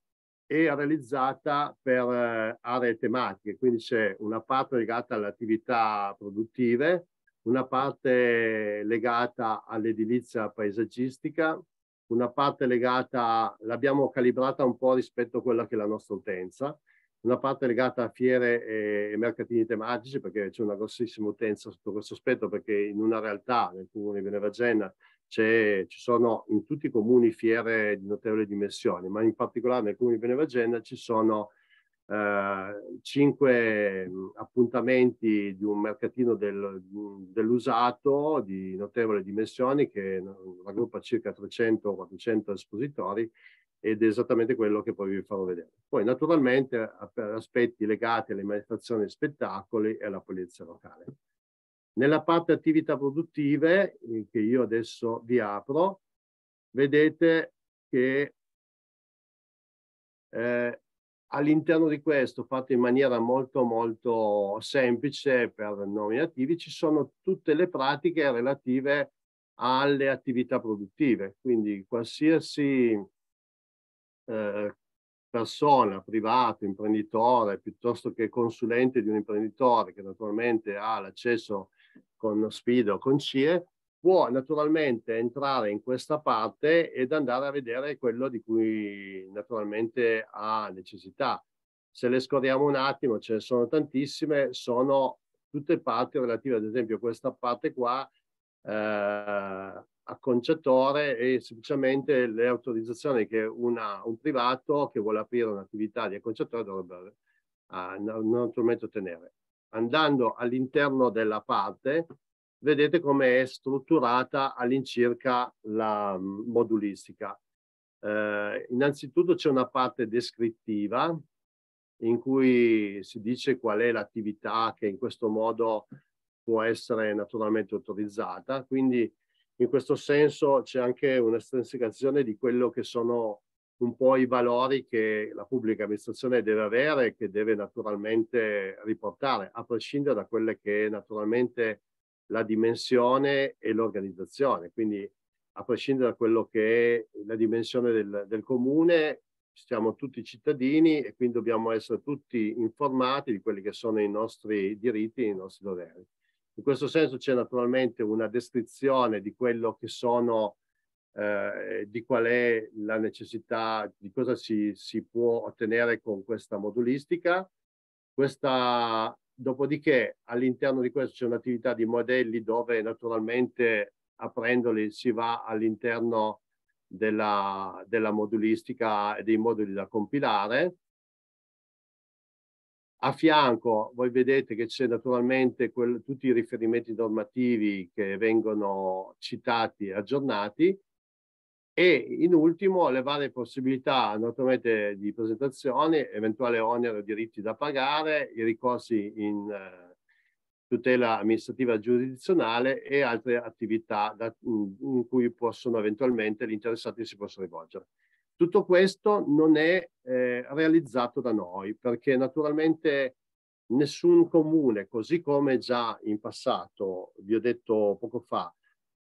è realizzata per eh, aree tematiche, quindi c'è una parte legata alle attività produttive, una parte legata all'edilizia paesaggistica, una parte legata, l'abbiamo calibrata un po' rispetto a quella che è la nostra utenza, una parte legata a fiere e mercatini tematici, perché c'è una grossissima utenza sotto questo aspetto, perché in una realtà, nel comune di Venevagenna, ci sono in tutti i comuni fiere di notevole dimensioni, ma in particolare nel comune di Benevagenda ci sono eh, cinque appuntamenti di un mercatino del, dell'usato di notevole dimensioni che raggruppa circa 300-400 espositori ed è esattamente quello che poi vi farò vedere. Poi naturalmente aspetti legati alle manifestazioni e spettacoli e alla polizia locale. Nella parte attività produttive, eh, che io adesso vi apro, vedete che eh, all'interno di questo, fatto in maniera molto molto semplice per nominativi, ci sono tutte le pratiche relative alle attività produttive. Quindi qualsiasi eh, persona, privato, imprenditore, piuttosto che consulente di un imprenditore che naturalmente ha l'accesso a con Spido, con CIE, può naturalmente entrare in questa parte ed andare a vedere quello di cui naturalmente ha necessità. Se le scorriamo un attimo, ce ne sono tantissime, sono tutte parti relative ad esempio a questa parte qua, eh, acconciatore e semplicemente le autorizzazioni che una, un privato che vuole aprire un'attività di acconciatore dovrebbe eh, naturalmente ottenere andando all'interno della parte, vedete come è strutturata all'incirca la mm, modulistica. Eh, innanzitutto c'è una parte descrittiva in cui si dice qual è l'attività che in questo modo può essere naturalmente autorizzata, quindi in questo senso c'è anche un'estrinsecazione di quello che sono un po' i valori che la pubblica amministrazione deve avere e che deve naturalmente riportare, a prescindere da quelle che è naturalmente la dimensione e l'organizzazione. Quindi a prescindere da quello che è la dimensione del, del comune, siamo tutti cittadini e quindi dobbiamo essere tutti informati di quelli che sono i nostri diritti e i nostri doveri. In questo senso c'è naturalmente una descrizione di quello che sono eh, di qual è la necessità, di cosa si, si può ottenere con questa modulistica. Questa, dopodiché all'interno di questo c'è un'attività di modelli dove naturalmente aprendoli si va all'interno della, della modulistica e dei moduli da compilare. A fianco voi vedete che c'è naturalmente quel, tutti i riferimenti normativi che vengono citati e aggiornati e in ultimo le varie possibilità naturalmente di presentazione, eventuale onere diritti da pagare, i ricorsi in eh, tutela amministrativa giurisdizionale e altre attività da, in, in, cui possono eventualmente gli interessati si possono rivolgere. Tutto questo non è eh, realizzato da noi perché naturalmente nessun comune, così come già in passato, vi ho detto poco fa,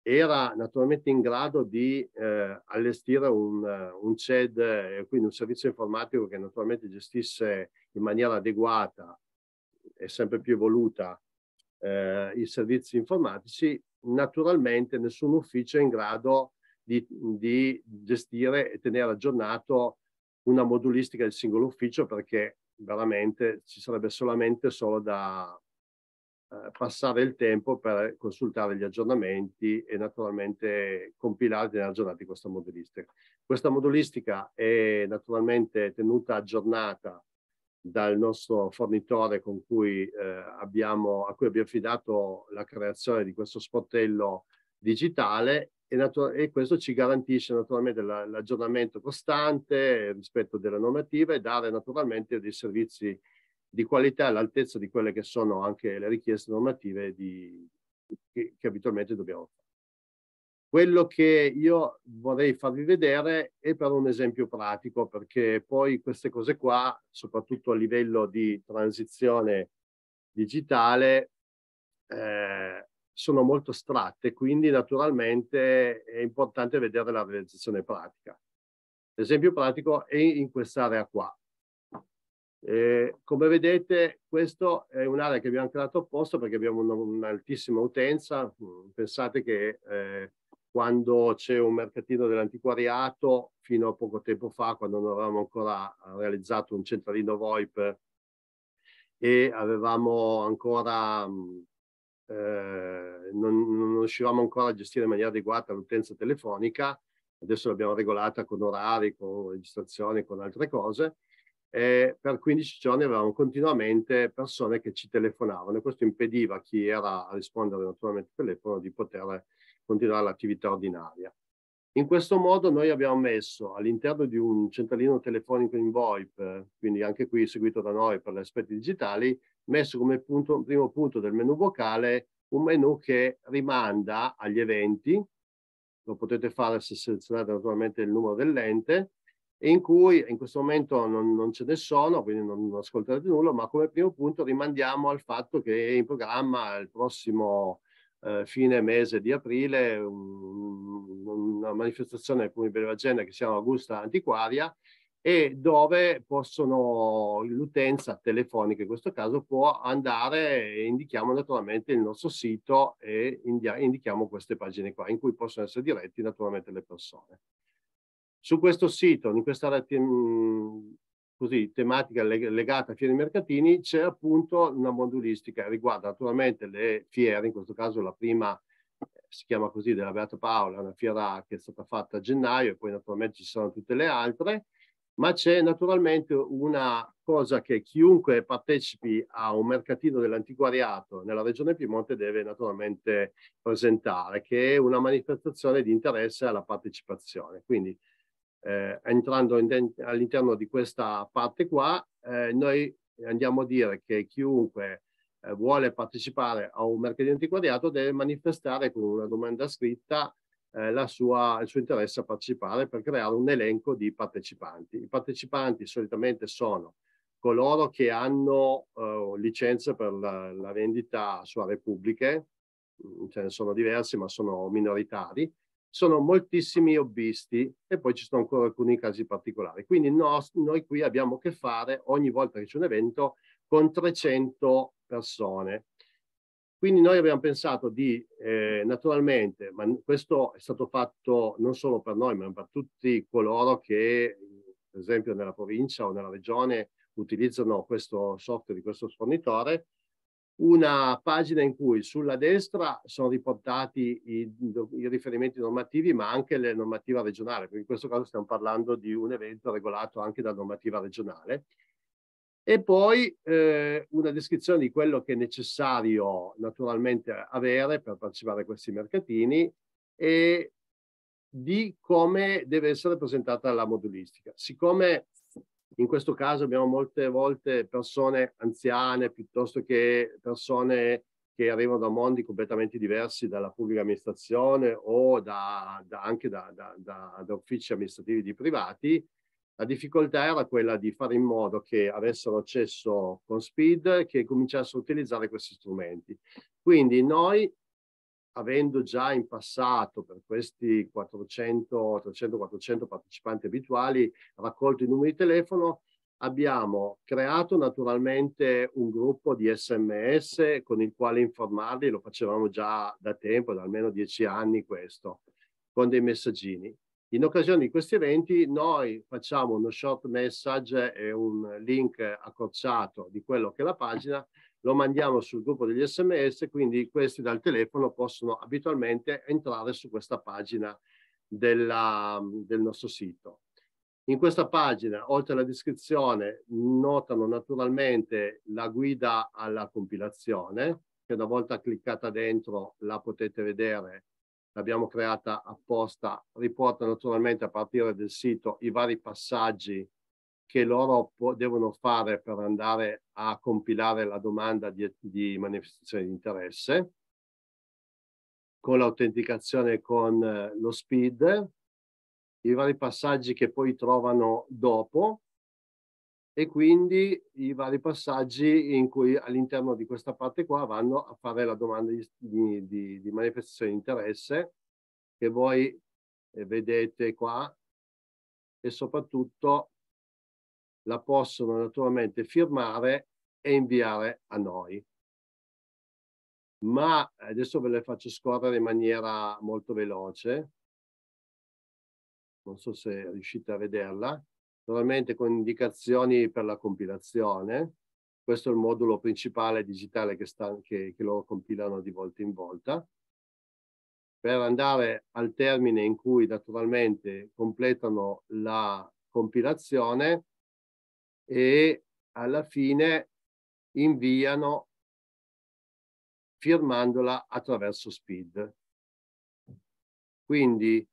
era naturalmente in grado di eh, allestire un, eh, un CED, eh, quindi un servizio informatico che naturalmente gestisse in maniera adeguata e sempre più evoluta eh, i servizi informatici, naturalmente nessun ufficio è in grado di, di gestire e tenere aggiornato una modulistica del singolo ufficio perché veramente ci sarebbe solamente solo da, eh, passare il tempo per consultare gli aggiornamenti e naturalmente compilare e aggiornare questa modulistica. Questa modulistica è naturalmente tenuta aggiornata dal nostro fornitore cui, eh, abbiamo, a cui abbiamo affidato la creazione di questo sportello digitale e, e questo ci garantisce naturalmente l'aggiornamento costante rispetto della normativa e dare naturalmente dei servizi di qualità all'altezza di quelle che sono anche le richieste normative di, che, che, abitualmente dobbiamo fare. Quello che io vorrei farvi vedere è per un esempio pratico, perché poi queste cose qua, soprattutto a livello di transizione digitale, eh, sono molto astratte, quindi naturalmente è importante vedere la realizzazione pratica. L'esempio pratico è in quest'area qua. Eh, come vedete, questa è un'area che abbiamo creato apposta perché abbiamo un'altissima utenza. Mm, pensate che eh, quando c'è un mercatino dell'antiquariato, fino a poco tempo fa, quando non avevamo ancora realizzato un centralino VoIP e avevamo ancora, mm, eh, non, non riuscivamo ancora a gestire in maniera adeguata l'utenza telefonica, adesso l'abbiamo regolata con orari, con registrazioni, con altre cose e per 15 giorni avevamo continuamente persone che ci telefonavano e questo impediva a chi era a rispondere naturalmente al telefono di poter continuare l'attività ordinaria. In questo modo noi abbiamo messo all'interno di un centralino telefonico in VoIP, quindi anche qui seguito da noi per gli aspetti digitali, messo come punto, primo punto del menu vocale un menu che rimanda agli eventi, lo potete fare se selezionate naturalmente il numero dell'ente, in cui in questo momento non, non ce ne sono, quindi non, non ascolterete nulla, ma come primo punto rimandiamo al fatto che è in programma il prossimo eh, fine mese di aprile un, una manifestazione come Bella Agenda che si chiama Augusta Antiquaria e dove possono l'utenza telefonica in questo caso può andare e indichiamo naturalmente il nostro sito e indichiamo queste pagine qua in cui possono essere diretti naturalmente le persone. Su questo sito, in questa così, tematica legata a Fieri Mercatini, c'è appunto una modulistica, riguarda naturalmente le fiere, in questo caso la prima eh, si chiama così della Beata Paola, una fiera che è stata fatta a gennaio e poi naturalmente ci sono tutte le altre, ma c'è naturalmente una cosa che chiunque partecipi a un mercatino dell'antiquariato nella regione Piemonte deve naturalmente presentare, che è una manifestazione di interesse alla partecipazione. Quindi eh, entrando all'interno di questa parte qua, eh, noi andiamo a dire che chiunque eh, vuole partecipare a un mercato di antiquariato deve manifestare con una domanda scritta eh, sua, il suo interesse a partecipare per creare un elenco di partecipanti. I partecipanti solitamente sono coloro che hanno eh, licenze per la, la vendita su aree pubbliche, mm, ce ne sono diversi ma sono minoritari, sono moltissimi hobbisti e poi ci sono ancora alcuni casi particolari. Quindi no, noi qui abbiamo a che fare ogni volta che c'è un evento con 300 persone. Quindi noi abbiamo pensato di, eh, naturalmente, ma questo è stato fatto non solo per noi, ma per tutti coloro che, per esempio, nella provincia o nella regione utilizzano questo software di questo fornitore, una pagina in cui sulla destra sono riportati i, i, riferimenti normativi ma anche la normativa regionale, perché in questo caso stiamo parlando di un evento regolato anche da normativa regionale, e poi eh, una descrizione di quello che è necessario naturalmente avere per partecipare a questi mercatini e di come deve essere presentata la modulistica. Siccome in questo caso abbiamo molte volte persone anziane piuttosto che persone che arrivano da mondi completamente diversi dalla pubblica amministrazione o da, da anche da, da, da uffici amministrativi di privati. La difficoltà era quella di fare in modo che avessero accesso con speed, che cominciassero a utilizzare questi strumenti. Quindi noi avendo già in passato per questi 400, 300, 400 partecipanti abituali raccolto i numeri di telefono, abbiamo creato naturalmente un gruppo di sms con il quale informarli, lo facevamo già da tempo, da almeno dieci anni questo, con dei messaggini. In occasione di questi eventi noi facciamo uno short message e un link accorciato di quello che è la pagina lo mandiamo sul gruppo degli sms, quindi questi dal telefono possono abitualmente entrare su questa pagina della, del nostro sito. In questa pagina, oltre alla descrizione, notano naturalmente la guida alla compilazione, che una volta cliccata dentro la potete vedere, l'abbiamo creata apposta, riporta naturalmente a partire del sito i vari passaggi che loro può, devono fare per andare a compilare la domanda di, di manifestazione di interesse con l'autenticazione con eh, lo SPID, i vari passaggi che poi trovano dopo e quindi i vari passaggi in cui all'interno di questa parte qua vanno a fare la domanda di, di, di manifestazione di interesse che voi eh, vedete qua e soprattutto la possono naturalmente firmare e inviare a noi. Ma eh, adesso ve le faccio scorrere in maniera molto veloce. Non so se riuscite a vederla. Naturalmente con indicazioni per la compilazione. Questo è il modulo principale digitale che, sta, che, che loro compilano di volta in volta per andare al termine in cui naturalmente completano la compilazione, e alla fine inviano firmandola attraverso SPID. Quindi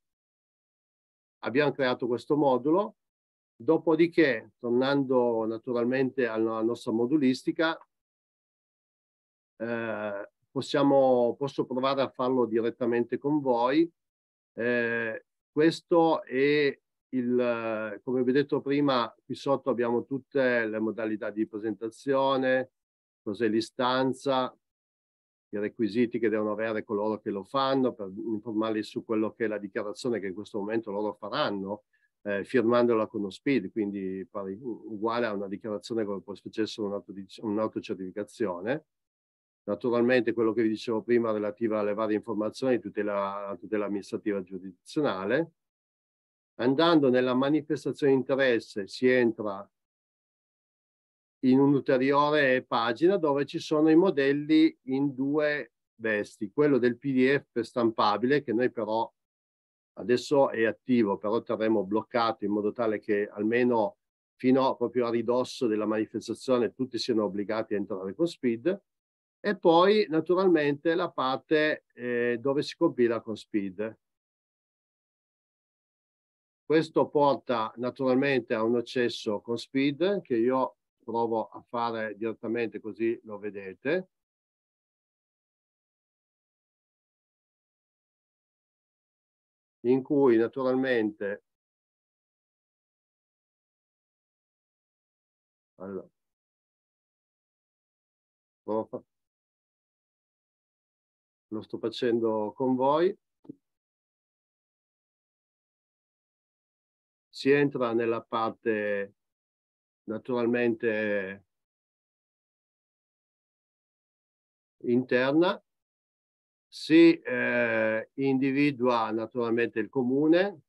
abbiamo creato questo modulo, dopodiché, tornando naturalmente alla nostra modulistica, eh, possiamo, posso provare a farlo direttamente con voi. Eh, questo è il, eh, come vi ho detto prima, qui sotto abbiamo tutte le modalità di presentazione, cos'è l'istanza, i requisiti che devono avere coloro che lo fanno per informarli su quello che è la dichiarazione che in questo momento loro faranno, eh, firmandola con lo SPID, quindi pari, uguale a una dichiarazione come può facessero un'autocertificazione. Naturalmente quello che vi dicevo prima relativa alle varie informazioni, tutela, tutela amministrativa giurisdizionale, Andando nella manifestazione di interesse si entra in un'ulteriore pagina dove ci sono i modelli in due vesti, quello del PDF stampabile che noi però adesso è attivo, però terremo bloccato in modo tale che almeno fino a, proprio a ridosso della manifestazione tutti siano obbligati a entrare con Speed e poi naturalmente la parte eh, dove si compila con Speed. Questo porta naturalmente a un accesso con speed che io provo a fare direttamente così lo vedete. In cui naturalmente allora, lo sto facendo con voi. si entra nella parte naturalmente interna, si eh, individua naturalmente il comune,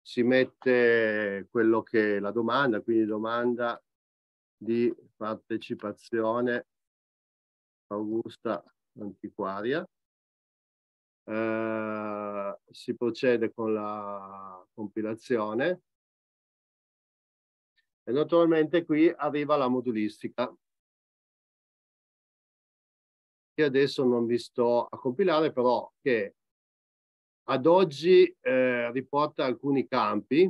si mette quello che è la domanda, quindi domanda di partecipazione augusta antiquaria. Eh, si procede con la compilazione, e naturalmente qui arriva la modulistica, che adesso non vi sto a compilare, però che ad oggi eh, riporta alcuni campi,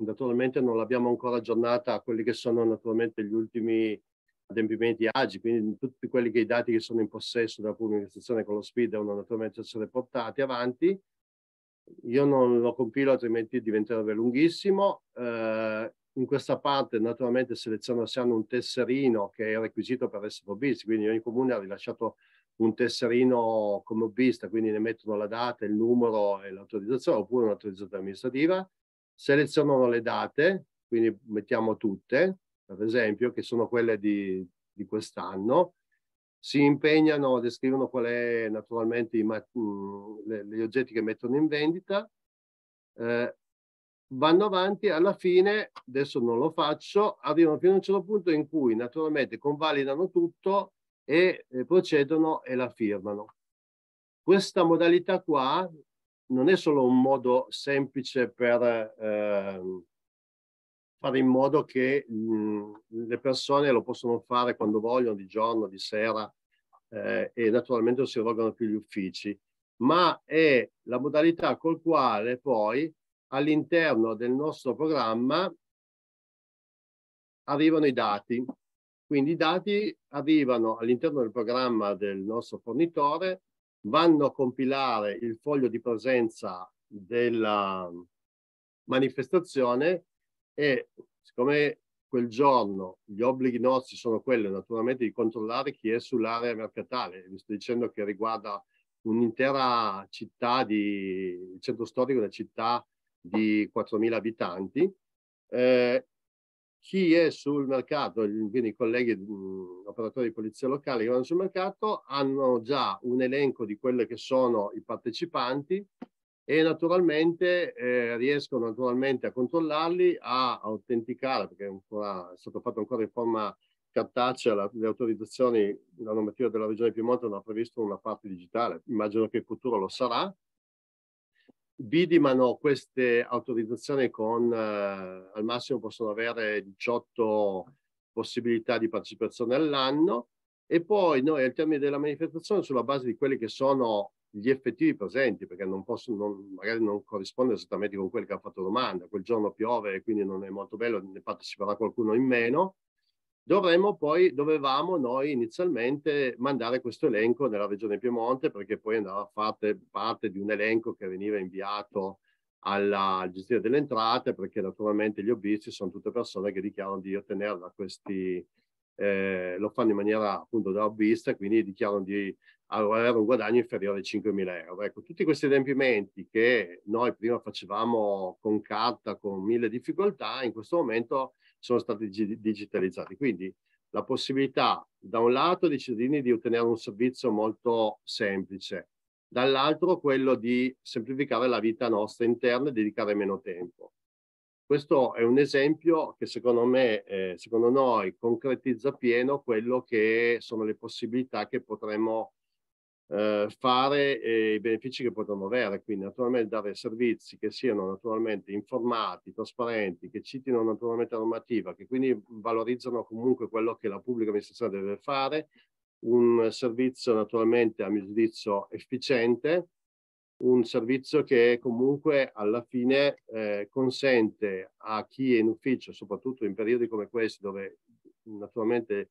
naturalmente non l'abbiamo ancora aggiornata a quelli che sono naturalmente gli ultimi adempimenti agi, quindi tutti quelli che i dati che sono in possesso della pubblica amministrazione con lo SPID devono naturalmente essere portati avanti. Io non lo compilo altrimenti diventerebbe lunghissimo. Eh, in questa parte naturalmente selezionano se hanno un tesserino che è requisito per essere hobbisti, quindi ogni comune ha rilasciato un tesserino come hobbista, quindi ne mettono la data, il numero e l'autorizzazione, oppure un'autorizzazione amministrativa, selezionano le date, quindi mettiamo tutte, per esempio, che sono quelle di, di quest'anno, si impegnano, descrivono qual è naturalmente i, mh, mm, le, gli oggetti che mettono in vendita, eh, vanno avanti, alla fine, adesso non lo faccio, arrivano fino a un certo punto in cui naturalmente convalidano tutto e eh, procedono e la firmano. Questa modalità qua non è solo un modo semplice per eh, fare in modo che mh, le persone lo possano fare quando vogliono, di giorno, di sera, eh, e naturalmente non si erogano più gli uffici, ma è la modalità col quale poi all'interno del nostro programma arrivano i dati. Quindi i dati arrivano all'interno del programma del nostro fornitore, vanno a compilare il foglio di presenza della manifestazione e siccome quel giorno gli obblighi nostri sono quelli naturalmente di controllare chi è sull'area mercatale, vi sto dicendo che riguarda un'intera città di il centro storico, una città di 4.000 abitanti. Eh, chi è sul mercato, quindi i colleghi mh, operatori di polizia locale che vanno sul mercato, hanno già un elenco di quelli che sono i partecipanti e naturalmente eh, riescono naturalmente a controllarli, a autenticare, perché ancora, è stato fatto ancora in forma cartacea, la, le autorizzazioni, la normativa della Regione Piemonte non ha previsto una parte digitale, immagino che in futuro lo sarà, bidimano queste autorizzazioni con eh, al massimo possono avere 18 possibilità di partecipazione all'anno e poi noi al termine della manifestazione sulla base di quelli che sono gli effettivi presenti perché non possono non, magari non corrisponde esattamente con quelli che ha fatto domanda quel giorno piove e quindi non è molto bello ne parteciperà qualcuno in meno dovremmo poi, dovevamo noi inizialmente mandare questo elenco nella regione Piemonte perché poi andava a fare parte di un elenco che veniva inviato alla gestione delle entrate perché naturalmente gli obisti sono tutte persone che dichiarano di ottenere da questi, eh, lo fanno in maniera appunto da hobbista, quindi dichiarano di avere un guadagno inferiore ai 5.000 euro. Ecco, tutti questi adempimenti che noi prima facevamo con carta con mille difficoltà, in questo momento sono stati digitalizzati. Quindi la possibilità da un lato dei cittadini di ottenere un servizio molto semplice, dall'altro quello di semplificare la vita nostra interna e dedicare meno tempo. Questo è un esempio che secondo me, eh, secondo noi, concretizza pieno quello che sono le possibilità che potremmo eh, fare eh, i benefici che potremmo avere, quindi naturalmente dare servizi che siano naturalmente informati, trasparenti, che citino naturalmente la normativa, che quindi valorizzano comunque quello che la pubblica amministrazione deve fare, un servizio naturalmente a mio giudizio efficiente, un servizio che comunque alla fine eh, consente a chi è in ufficio, soprattutto in periodi come questi dove naturalmente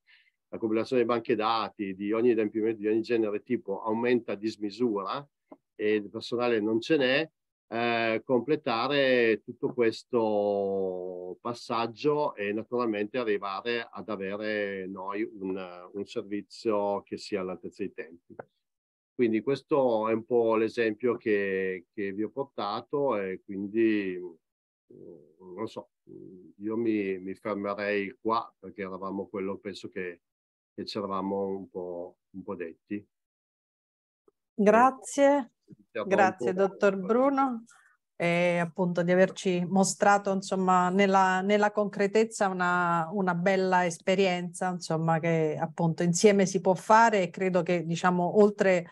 la compilazione di banche dati, di ogni adempimento di ogni genere tipo aumenta a dismisura e il personale non ce n'è, eh, completare tutto questo passaggio e naturalmente arrivare ad avere noi un, un servizio che sia all'altezza dei tempi. Quindi questo è un po' l'esempio che, che, vi ho portato e quindi mm, non so, io mi, mi fermerei qua perché eravamo quello penso che che ci eravamo un po', un po detti. Grazie, grazie dottor Bruno e appunto di averci mostrato insomma nella, nella concretezza una, una, bella esperienza insomma che appunto insieme si può fare e credo che diciamo oltre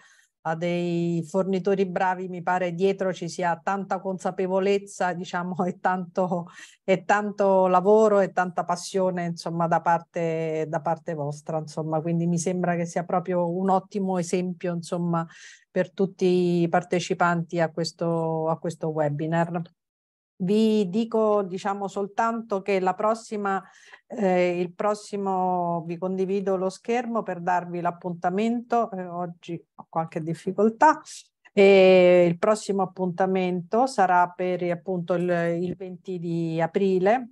a dei fornitori bravi, mi pare dietro ci sia tanta consapevolezza, diciamo, e tanto, e tanto lavoro e tanta passione, insomma, da parte, da parte vostra, insomma. Quindi mi sembra che sia proprio un ottimo esempio, insomma, per tutti i partecipanti a questo, a questo webinar. Vi dico diciamo soltanto che la prossima, eh, il prossimo vi condivido lo schermo per darvi l'appuntamento, eh, oggi ho qualche difficoltà, e il prossimo appuntamento sarà per appunto il, il 20 di aprile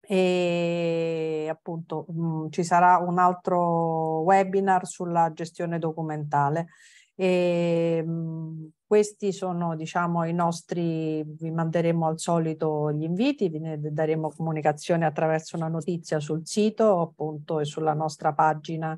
e appunto mh, mm, ci sarà un altro webinar sulla gestione documentale. E, mh, mm, questi sono diciamo, i nostri, vi manderemo al solito gli inviti, vi daremo comunicazione attraverso una notizia sul sito appunto e sulla nostra pagina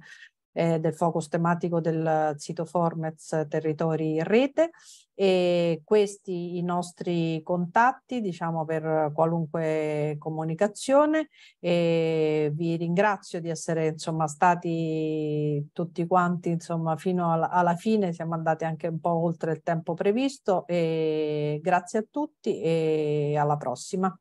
eh, del focus tematico del sito Formez Territori in Rete e questi i nostri contatti diciamo per qualunque comunicazione e vi ringrazio di essere insomma stati tutti quanti insomma fino alla, alla fine siamo andati anche un po' oltre il tempo previsto e grazie a tutti e alla prossima.